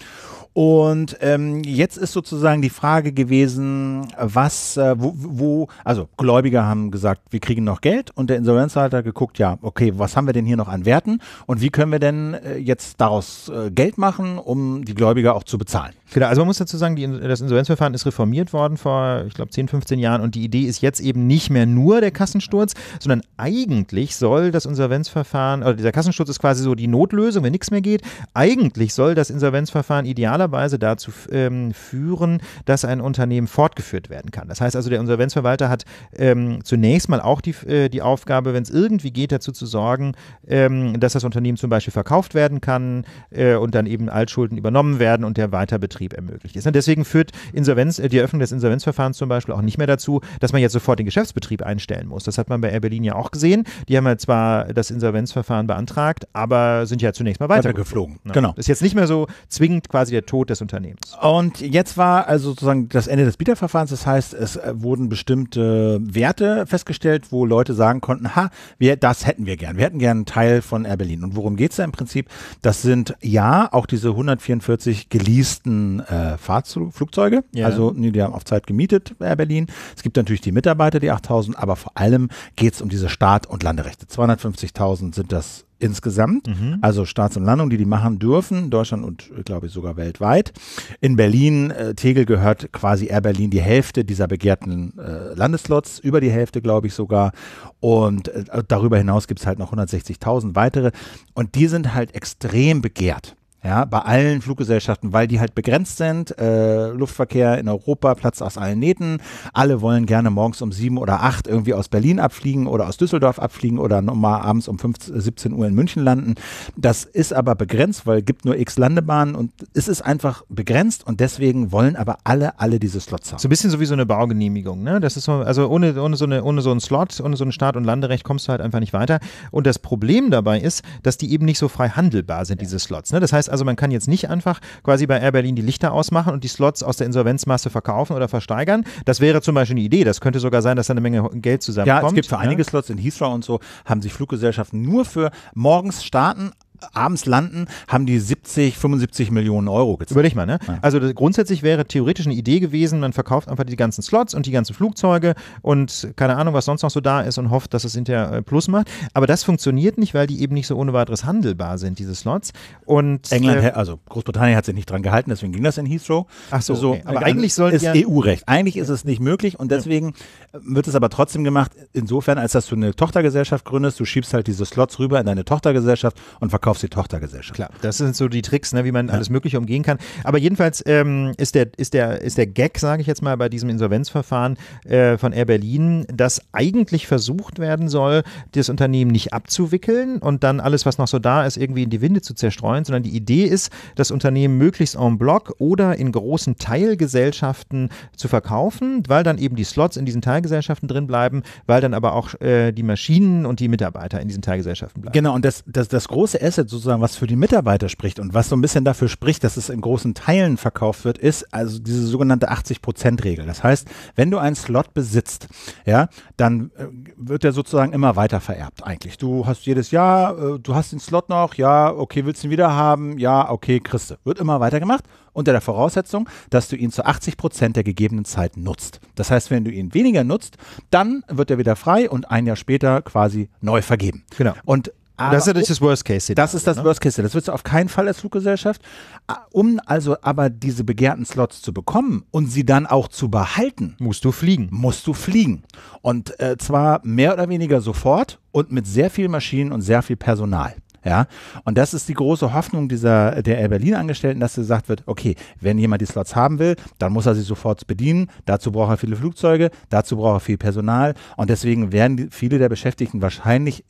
Und ähm, jetzt ist sozusagen die Frage gewesen, was, äh, wo, wo, also Gläubiger haben gesagt, wir kriegen noch Geld und der Insolvenzhalter geguckt, ja, okay, was haben wir denn hier noch an Werten und wie können wir denn äh, jetzt daraus äh, Geld machen, um die Gläubiger auch zu bezahlen? Genau, also man muss dazu sagen, die, das Insolvenzverfahren ist reformiert worden vor, ich glaube, 10, 15 Jahren und die Idee ist jetzt eben nicht mehr nur der Kassensturz, sondern eigentlich soll das Insolvenzverfahren, oder dieser Kassensturz ist quasi so die Notlösung, wenn nichts mehr geht, eigentlich soll das Insolvenzverfahren idealerweise dazu ähm, führen, dass ein Unternehmen fortgeführt werden kann. Das heißt also, der Insolvenzverwalter hat ähm, zunächst mal auch die, äh, die Aufgabe, wenn es irgendwie geht, dazu zu sorgen, ähm, dass das Unternehmen zum Beispiel verkauft werden kann äh, und dann eben Altschulden übernommen werden und der Weiterbetrieb Betrieb ermöglicht ist. Und deswegen führt Insolvenz, äh, die Eröffnung des Insolvenzverfahrens zum Beispiel auch nicht mehr dazu, dass man jetzt sofort den Geschäftsbetrieb einstellen muss. Das hat man bei Air Berlin ja auch gesehen. Die haben ja zwar das Insolvenzverfahren beantragt, aber sind ja zunächst mal weitergeflogen. Ja, genau. Ist jetzt nicht mehr so zwingend quasi der Tod des Unternehmens. Und jetzt war also sozusagen das Ende des Bieterverfahrens. Das heißt, es äh, wurden bestimmte Werte festgestellt, wo Leute sagen konnten, ha, wir, das hätten wir gern. Wir hätten gern einen Teil von Air Berlin. Und worum geht es da im Prinzip? Das sind ja auch diese 144 geleasten ganzen äh, Flugzeuge. Ja. Also die haben auf Zeit gemietet, Air äh, Berlin. Es gibt natürlich die Mitarbeiter, die 8000, aber vor allem geht es um diese Start- und Landerechte. 250.000 sind das insgesamt, mhm. also Starts und Landungen, die die machen dürfen, Deutschland und äh, glaube ich sogar weltweit. In Berlin, äh, Tegel gehört quasi Air Berlin die Hälfte dieser begehrten äh, Landeslots, über die Hälfte glaube ich sogar. Und äh, darüber hinaus gibt es halt noch 160.000 weitere und die sind halt extrem begehrt. Ja, bei allen Fluggesellschaften, weil die halt begrenzt sind. Äh, Luftverkehr in Europa Platz aus allen Nähten. Alle wollen gerne morgens um sieben oder acht irgendwie aus Berlin abfliegen oder aus Düsseldorf abfliegen oder nochmal abends um 15, 17 äh, Uhr in München landen. Das ist aber begrenzt, weil es gibt nur x Landebahnen und es ist einfach begrenzt und deswegen wollen aber alle, alle diese Slots haben. So ein bisschen so wie so eine Baugenehmigung, ne? Das ist so, also ohne, ohne, so eine, ohne so einen Slot, ohne so ein Start- und Landerecht kommst du halt einfach nicht weiter. Und das Problem dabei ist, dass die eben nicht so frei handelbar sind, diese Slots. Ne? Das heißt also man kann jetzt nicht einfach quasi bei Air Berlin die Lichter ausmachen und die Slots aus der Insolvenzmasse verkaufen oder versteigern. Das wäre zum Beispiel eine Idee. Das könnte sogar sein, dass da eine Menge Geld zusammenkommt. Ja, es gibt für ja. Ne? einige Slots in Heathrow und so, haben sich Fluggesellschaften nur für morgens starten, abends landen, haben die 70, 75 Millionen Euro gezahlt. Überleg mal, ne? Ja. Also grundsätzlich wäre theoretisch eine Idee gewesen, man verkauft einfach die ganzen Slots und die ganzen Flugzeuge und keine Ahnung, was sonst noch so da ist und hofft, dass es hinterher äh, Plus macht. Aber das funktioniert nicht, weil die eben nicht so ohne weiteres handelbar sind, diese Slots. Und England, äh, also Großbritannien hat sich nicht dran gehalten, deswegen ging das in Heathrow. Ach so, so okay. aber eigentlich soll ist ja EU-Recht. Eigentlich ist es nicht möglich und deswegen ja. wird es aber trotzdem gemacht. Insofern, als dass du eine Tochtergesellschaft gründest, du schiebst halt diese Slots rüber in deine Tochtergesellschaft und verkaufst kaufst die Tochtergesellschaft. Klar, das sind so die Tricks, ne, wie man ja. alles Mögliche umgehen kann. Aber jedenfalls ähm, ist, der, ist, der, ist der Gag, sage ich jetzt mal, bei diesem Insolvenzverfahren äh, von Air Berlin, dass eigentlich versucht werden soll, das Unternehmen nicht abzuwickeln und dann alles, was noch so da ist, irgendwie in die Winde zu zerstreuen, sondern die Idee ist, das Unternehmen möglichst en bloc oder in großen Teilgesellschaften zu verkaufen, weil dann eben die Slots in diesen Teilgesellschaften drin bleiben, weil dann aber auch äh, die Maschinen und die Mitarbeiter in diesen Teilgesellschaften bleiben. Genau, und das, das, das große Asset Mindset sozusagen, was für die Mitarbeiter spricht und was so ein bisschen dafür spricht, dass es in großen Teilen verkauft wird, ist also diese sogenannte 80-Prozent-Regel. Das heißt, wenn du einen Slot besitzt, ja, dann äh, wird der sozusagen immer weiter vererbt eigentlich. Du hast jedes Jahr, äh, du hast den Slot noch, ja, okay, willst du ihn wieder haben? Ja, okay, kriegst du. Wird immer weiter gemacht unter der Voraussetzung, dass du ihn zu 80 Prozent der gegebenen Zeit nutzt. Das heißt, wenn du ihn weniger nutzt, dann wird er wieder frei und ein Jahr später quasi neu vergeben. Genau. Und aber das ist ja das worst case Das ist das ne? worst case Das willst du auf keinen Fall als Fluggesellschaft. Ah, um also aber diese begehrten Slots zu bekommen und sie dann auch zu behalten, musst du fliegen. Musst du fliegen. Und äh, zwar mehr oder weniger sofort und mit sehr vielen Maschinen und sehr viel Personal. Ja, und das ist die große Hoffnung dieser, der Air Berlin Angestellten, dass gesagt wird, okay, wenn jemand die Slots haben will, dann muss er sie sofort bedienen. Dazu braucht er viele Flugzeuge, dazu braucht er viel Personal und deswegen werden die, viele der Beschäftigten wahrscheinlich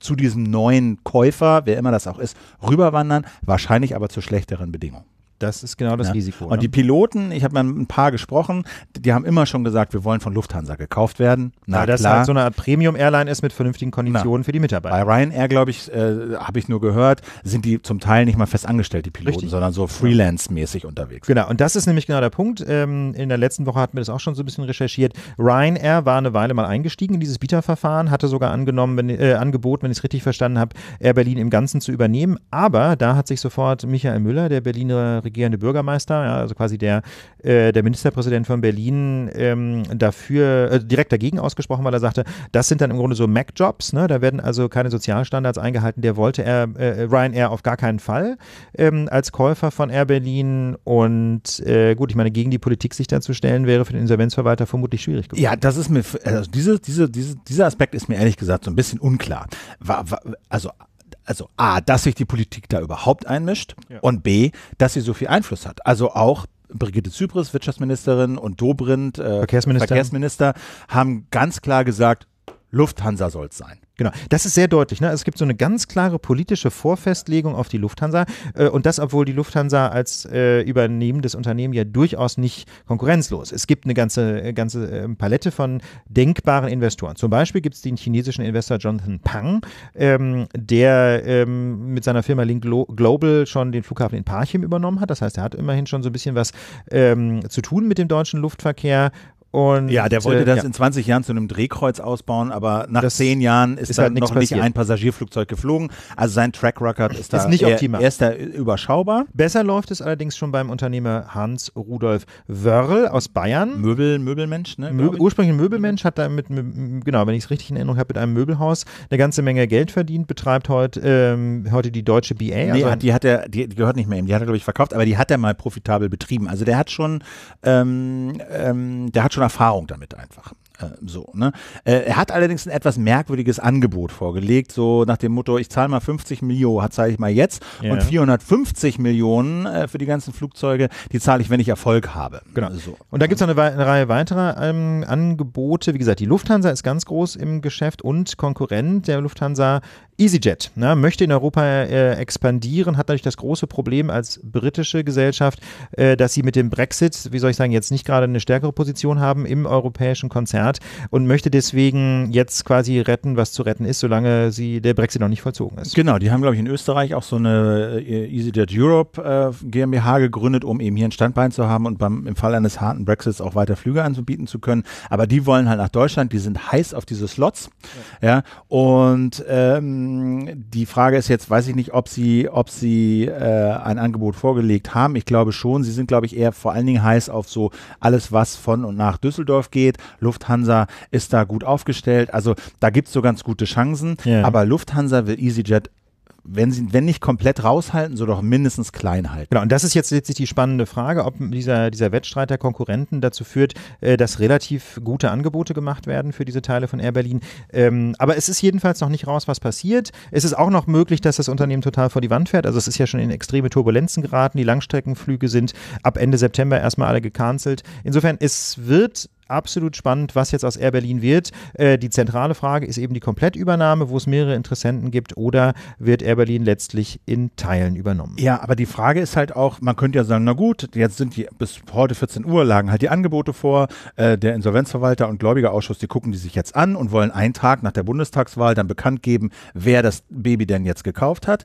zu diesem neuen Käufer, wer immer das auch ist, rüberwandern, wahrscheinlich aber zu schlechteren Bedingungen. Das ist genau das ja. Risiko. Und ne? die Piloten, ich habe mit ein paar gesprochen, die haben immer schon gesagt, wir wollen von Lufthansa gekauft werden. Na, ja, das klar. halt so eine Art Premium-Airline ist mit vernünftigen Konditionen Na. für die Mitarbeiter. Bei Ryanair, glaube ich, äh, habe ich nur gehört, sind die zum Teil nicht mal fest angestellt, die Piloten, Richtig. sondern so Freelance-mäßig unterwegs. Genau, und das ist nämlich genau der Punkt. Ähm, in der letzten Woche hatten wir das auch schon so ein bisschen recherchiert. Ryanair war eine Weile mal eingestiegen in dieses Bieterverfahren, hatte sogar angenommen, wenn, äh, angeboten, wenn ich es richtig verstanden habe, Air Berlin im Ganzen zu übernehmen. Aber da hat sich sofort Michael Müller, der Berliner regierende Bürgermeister, ja, also quasi der, äh, der Ministerpräsident von Berlin, ähm, dafür äh, direkt dagegen ausgesprochen, weil er sagte, das sind dann im Grunde so Mac-Jobs, ne? da werden also keine Sozialstandards eingehalten, der wollte er, äh, Ryanair auf gar keinen Fall ähm, als Käufer von Air Berlin und äh, gut, ich meine, gegen die Politik sich dann zu stellen, wäre für den Insolvenzverwalter vermutlich schwierig geworden. Ja, das ist mir, also diese, diese, diese, dieser Aspekt ist mir ehrlich gesagt so ein bisschen unklar. War, war, also also A, dass sich die Politik da überhaupt einmischt ja. und B, dass sie so viel Einfluss hat. Also auch Brigitte Zypris, Wirtschaftsministerin und Dobrindt, äh, Verkehrsminister. Verkehrsminister, haben ganz klar gesagt, Lufthansa soll es sein. Genau, das ist sehr deutlich. Ne? Es gibt so eine ganz klare politische Vorfestlegung auf die Lufthansa äh, und das, obwohl die Lufthansa als äh, übernehmendes Unternehmen ja durchaus nicht konkurrenzlos. ist. Es gibt eine ganze, äh, ganze äh, Palette von denkbaren Investoren. Zum Beispiel gibt es den chinesischen Investor Jonathan Pang, ähm, der ähm, mit seiner Firma Link Global schon den Flughafen in Parchim übernommen hat. Das heißt, er hat immerhin schon so ein bisschen was ähm, zu tun mit dem deutschen Luftverkehr und, ja, der wollte äh, das ja. in 20 Jahren zu einem Drehkreuz ausbauen, aber nach das zehn Jahren ist, ist da halt noch passiert. nicht ein Passagierflugzeug geflogen. Also sein Track Record ist, ist da nicht optimal. Er ist da überschaubar. Besser läuft es allerdings schon beim Unternehmer Hans Rudolf Wörl aus Bayern. Möbel, Möbelmensch, ne? Möbel, ursprünglich ein Möbelmensch, hat da mit, genau, wenn ich es richtig in Erinnerung habe, mit einem Möbelhaus eine ganze Menge Geld verdient, betreibt heute, ähm, heute die deutsche BA. Nee, also die hat er, die, die, gehört nicht mehr ihm, die hat er, glaube ich, verkauft, aber die hat er mal profitabel betrieben. Also der hat schon, ähm, ähm, der hat schon schon Erfahrung damit einfach. Äh, so, ne? Äh, er hat allerdings ein etwas merkwürdiges Angebot vorgelegt, so nach dem Motto, ich zahle mal 50 Millionen, zahle ich mal jetzt ja. und 450 Millionen äh, für die ganzen Flugzeuge, die zahle ich, wenn ich Erfolg habe. Genau. So. Und da gibt es noch eine, eine, Reihe weiterer ähm, Angebote. Wie gesagt, die Lufthansa ist ganz groß im Geschäft und Konkurrent der Lufthansa EasyJet ne, möchte in Europa äh, expandieren, hat natürlich das große Problem als britische Gesellschaft, äh, dass sie mit dem Brexit, wie soll ich sagen, jetzt nicht gerade eine stärkere Position haben im europäischen Konzert und möchte deswegen jetzt quasi retten, was zu retten ist, solange sie der Brexit noch nicht vollzogen ist. Genau, die haben, glaube ich, in Österreich auch so eine äh, EasyJet Europe äh, GmbH gegründet, um eben hier ein Standbein zu haben und beim, im Fall eines harten Brexits auch weiter Flüge anzubieten zu können. Aber die wollen halt nach Deutschland, die sind heiß auf diese Slots. Ja, ja und ähm, die Frage ist jetzt, weiß ich nicht, ob Sie, ob Sie äh, ein Angebot vorgelegt haben. Ich glaube schon. Sie sind, glaube ich, eher vor allen Dingen heiß auf so alles, was von und nach Düsseldorf geht. Lufthansa ist da gut aufgestellt. Also da gibt es so ganz gute Chancen. Ja. Aber Lufthansa will EasyJet wenn sie, wenn nicht komplett raushalten, so doch mindestens klein halten. Genau, und das ist jetzt letztlich die spannende Frage, ob dieser, dieser Wettstreit der Konkurrenten dazu führt, äh, dass relativ gute Angebote gemacht werden für diese Teile von Air Berlin. Ähm, aber es ist jedenfalls noch nicht raus, was passiert. Es ist auch noch möglich, dass das Unternehmen total vor die Wand fährt. Also es ist ja schon in extreme Turbulenzen geraten. Die Langstreckenflüge sind ab Ende September erstmal alle gecancelt. Insofern, es wird absolut spannend, was jetzt aus Air Berlin wird. Äh, die zentrale Frage ist eben die Komplettübernahme, wo es mehrere Interessenten gibt, oder wird Air Berlin letztlich in Teilen übernommen? Ja, aber die Frage ist halt auch, man könnte ja sagen, na gut, jetzt sind die bis heute 14 Uhr lagen halt die Angebote vor, äh, der Insolvenzverwalter und Gläubigerausschuss, die gucken die sich jetzt an und wollen einen Tag nach der Bundestagswahl dann bekannt geben, wer das Baby denn jetzt gekauft hat.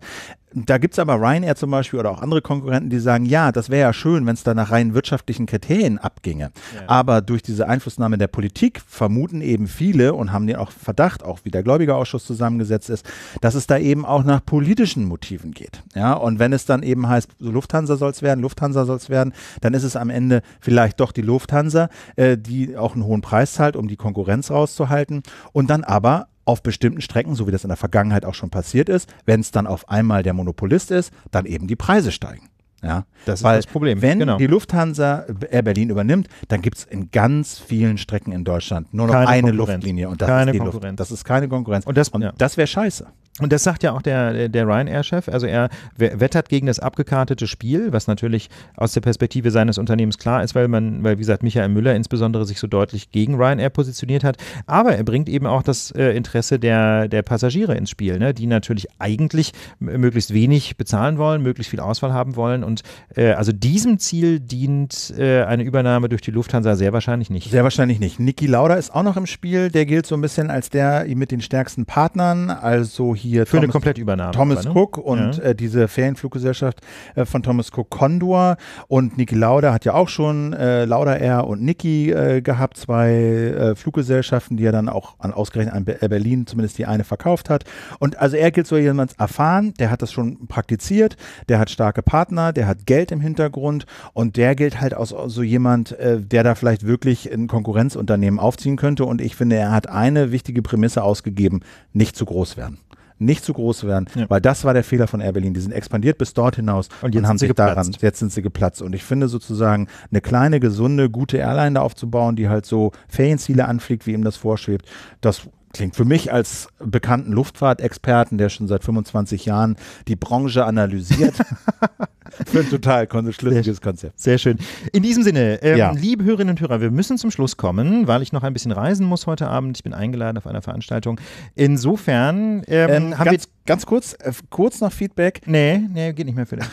Da gibt es aber Ryanair zum Beispiel oder auch andere Konkurrenten, die sagen, ja, das wäre ja schön, wenn es da nach rein wirtschaftlichen Kriterien abginge. Ja. Aber durch diese Einflussnahme der Politik vermuten eben viele und haben den auch Verdacht, auch wie der Gläubigerausschuss zusammengesetzt ist, dass es da eben auch nach politischen Motiven geht. Ja, und wenn es dann eben heißt, so Lufthansa soll es werden, Lufthansa soll es werden, dann ist es am Ende vielleicht doch die Lufthansa, äh, die auch einen hohen Preis zahlt, um die Konkurrenz rauszuhalten und dann aber auf bestimmten Strecken, so wie das in der Vergangenheit auch schon passiert ist, wenn es dann auf einmal der Monopolist ist, dann eben die Preise steigen. Ja, das Weil ist das Problem. Wenn genau. die Lufthansa äh, Air Berlin übernimmt, dann gibt es in ganz vielen Strecken in Deutschland nur noch keine eine Luftlinie und das keine ist die Konkurrenz. Luft. Das ist keine Konkurrenz. Und das, ja. das wäre scheiße. Und das sagt ja auch der, der Ryanair-Chef. Also er wettert gegen das abgekartete Spiel, was natürlich aus der Perspektive seines Unternehmens klar ist, weil man, weil wie gesagt, Michael Müller insbesondere sich so deutlich gegen Ryanair positioniert hat. Aber er bringt eben auch das äh, Interesse der, der Passagiere ins Spiel, ne? die natürlich eigentlich möglichst wenig bezahlen wollen, möglichst viel Auswahl haben wollen. Und äh, also diesem Ziel dient äh, eine Übernahme durch die Lufthansa sehr wahrscheinlich nicht. Sehr wahrscheinlich nicht. Niki Lauda ist auch noch im Spiel. Der gilt so ein bisschen als der mit den stärksten Partnern. Also hier hier für Thomas, eine Übernahme. Thomas war, ne? Cook und ja. äh, diese Ferienfluggesellschaft äh, von Thomas Cook Condor und Niki Lauda hat ja auch schon äh, Lauda Air und Niki äh, gehabt, zwei äh, Fluggesellschaften, die er dann auch an, ausgerechnet an äh, Berlin zumindest die eine verkauft hat. Und also er gilt so jemand erfahren, der hat das schon praktiziert, der hat starke Partner, der hat Geld im Hintergrund und der gilt halt als so jemand, der da vielleicht wirklich ein Konkurrenzunternehmen aufziehen könnte. Und ich finde, er hat eine wichtige Prämisse ausgegeben, nicht zu groß werden nicht zu groß werden, ja. weil das war der Fehler von Air Berlin. Die sind expandiert bis dort hinaus und, jetzt und haben sich geplatzt. daran, jetzt sind sie geplatzt. Und ich finde sozusagen eine kleine, gesunde, gute Airline da aufzubauen, die halt so Ferienziele anfliegt, wie ihm das vorschwebt, das klingt für mich als bekannten Luftfahrtexperten, der schon seit 25 Jahren die Branche analysiert, für ein total schlüssiges Konzept. Sehr schön. In diesem Sinne, ähm, ja. liebe Hörerinnen und Hörer, wir müssen zum Schluss kommen, weil ich noch ein bisschen reisen muss heute Abend. Ich bin eingeladen auf einer Veranstaltung. Insofern ähm, ähm, haben ganz, wir. Ganz kurz, äh, kurz noch Feedback. Nee, nee, geht nicht mehr, für Philipp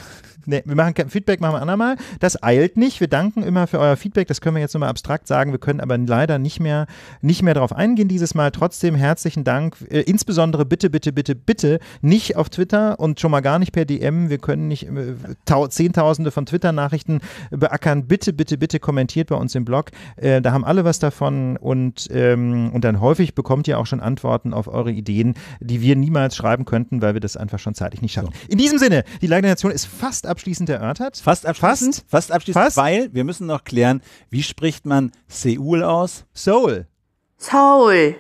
nee, wir machen kein Feedback, machen wir andermal. Das eilt nicht. Wir danken immer für euer Feedback. Das können wir jetzt nochmal abstrakt sagen. Wir können aber leider nicht mehr, nicht mehr darauf eingehen dieses Mal. Trotzdem herzlichen Dank. Äh, insbesondere bitte, bitte, bitte, bitte nicht auf Twitter und schon mal gar nicht per DM. Wir können nicht äh, Zehntausende von Twitter-Nachrichten beackern. Bitte, bitte, bitte kommentiert bei uns im Blog. Äh, da haben alle was davon und, ähm, und dann häufig bekommt ihr auch schon Antworten auf eure Ideen, die wir niemals schreiben könnten, weil wir das einfach schon zeitlich nicht schaffen. So. In diesem Sinne, die Leidenation ist fast ab abschließend erörtert? Fast abschließend. Fast, fast abschließend, fast. weil wir müssen noch klären, wie spricht man Seoul aus? Seoul. Seoul.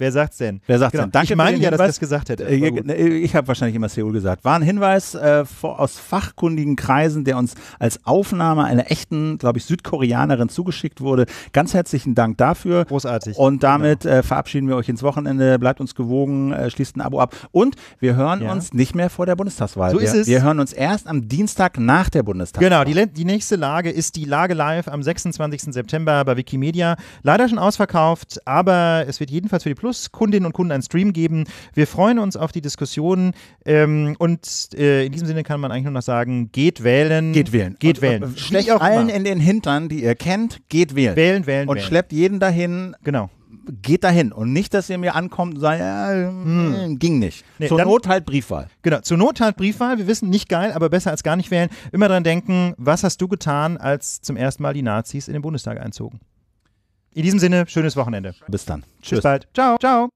Wer sagt's denn? Wer sagt's genau. denn? Danke ich meine ja, dass ich das gesagt hätte. Äh, ich habe wahrscheinlich immer Seoul gesagt. War ein Hinweis äh, vor, aus fachkundigen Kreisen, der uns als Aufnahme einer echten, glaube ich, Südkoreanerin zugeschickt wurde. Ganz herzlichen Dank dafür. Großartig. Und damit genau. äh, verabschieden wir euch ins Wochenende. Bleibt uns gewogen, äh, schließt ein Abo ab. Und wir hören ja. uns nicht mehr vor der Bundestagswahl. So ist es. Wir hören uns erst am Dienstag nach der Bundestagswahl. Genau, die, die nächste Lage ist die Lage live am 26. September bei Wikimedia. Leider schon ausverkauft, aber es wird jedenfalls für die Plus Plus Kundinnen und Kunden einen Stream geben. Wir freuen uns auf die Diskussion ähm, und äh, in diesem Sinne kann man eigentlich nur noch sagen, geht wählen. Geht wählen. Geht und, wählen. Äh, Schlecht auch allen immer. in den Hintern, die ihr kennt, geht wählen. Wählen, wählen, Und wählen. schleppt jeden dahin. Genau geht dahin und nicht, dass ihr mir ankommt und sagt, äh, hm. ging nicht. Nee, zur dann, Not halt Briefwahl. Genau, zur Not halt Briefwahl. Wir wissen, nicht geil, aber besser als gar nicht wählen. Immer dran denken, was hast du getan, als zum ersten Mal die Nazis in den Bundestag einzogen? In diesem Sinne, schönes Wochenende. Bis dann. Tschüss. Bis bald. Ciao. Ciao.